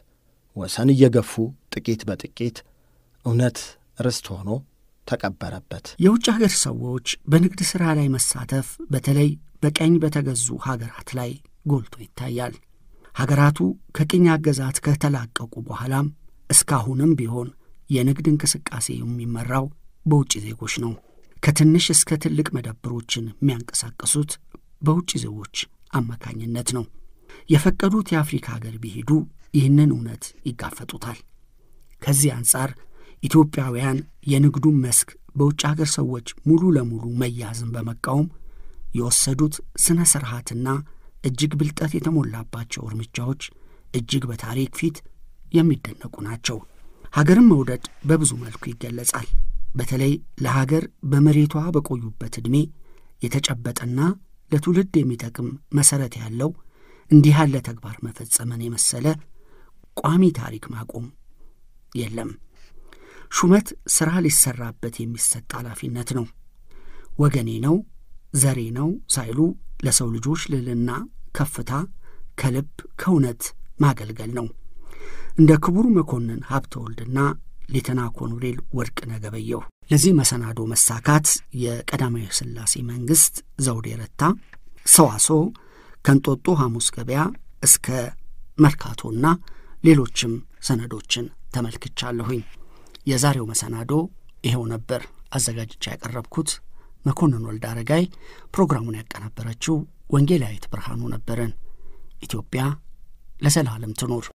ወሰን እየገፉ ጥቂት በጥቂት እውነት ርስት ሆኖ ተቀበረበት። የውጭ ሀገር ሰዎች በንግድ ሥራ ላይ መሳተፍ በተለይ በቀኝ በተገዙ ሀገራት ላይ ጎልቶ ይታያል። ሀገራቱ ከቅኝ አገዛት ከተላቀቁ በኋላም እስካሁንም ቢሆን የንግድ እንቅስቃሴ የሚመራው በውጭ ዜጎች ነው። ከትንሽ እስከ ትልቅ መደብሮችን የሚያንቀሳቅሱት በውጭ ዘዎች አማካኝነት ነው። የፈቀዱት የአፍሪካ ሀገር ቢሄዱ ይህንን እውነት ይጋፈጡታል። ከዚህ አንጻር ኢትዮጵያውያን የንግዱን መስክ በውጭ ሀገር ሰዎች ሙሉ ለሙሉ መያዝን በመቃወም የወሰዱት ስነ ስርዓትና እጅግ ብልጠት የተሞላባቸው እርምጃዎች እጅግ በታሪክ ፊት የሚደነቁ ናቸው። ሀገርን መውደድ በብዙ መልኩ ይገለጻል። በተለይ ለሀገር በመሬቷ በቆዩበት ዕድሜ የተጨበጠና ለትውልድ የሚጠቅም መሰረት ያለው እንዲህ ያለ ተግባር መፈጸምን የመሰለ ቋሚ ታሪክ ማቆም የለም። ሹመት ስራ ሊሰራበት የሚሰጥ ኃላፊነት ነው። ወገኔ ነው፣ ዘሬ ነው ሳይሉ ለሰው ልጆች ልዕልና፣ ከፍታ ከልብ ከእውነት ማገልገል ነው። እንደ ክቡር መኮንን ሀብተወልድና ሌተና ኮሎኔል ወርቅነህ ገበየሁ። ለዚህ መሰናዶ መሳካት የቀዳማዊ ስላሴ መንግስት ዘውዴ ረታ ሰዋሶ ከንጦጦ ሐሙስ ገበያ እስከ መርካቶና ሌሎችም ሰነዶችን ተመልክቻለሁኝ። የዛሬው መሰናዶ ይኸው ነበር። አዘጋጅቻ ያቀረብኩት መኮንን ወልድ አረጋይ፣ ፕሮግራሙን ያቀናበረችው ወንጌላዊት ብርሃኑ ነበርን። ኢትዮጵያ ለዘላለም ትኖር።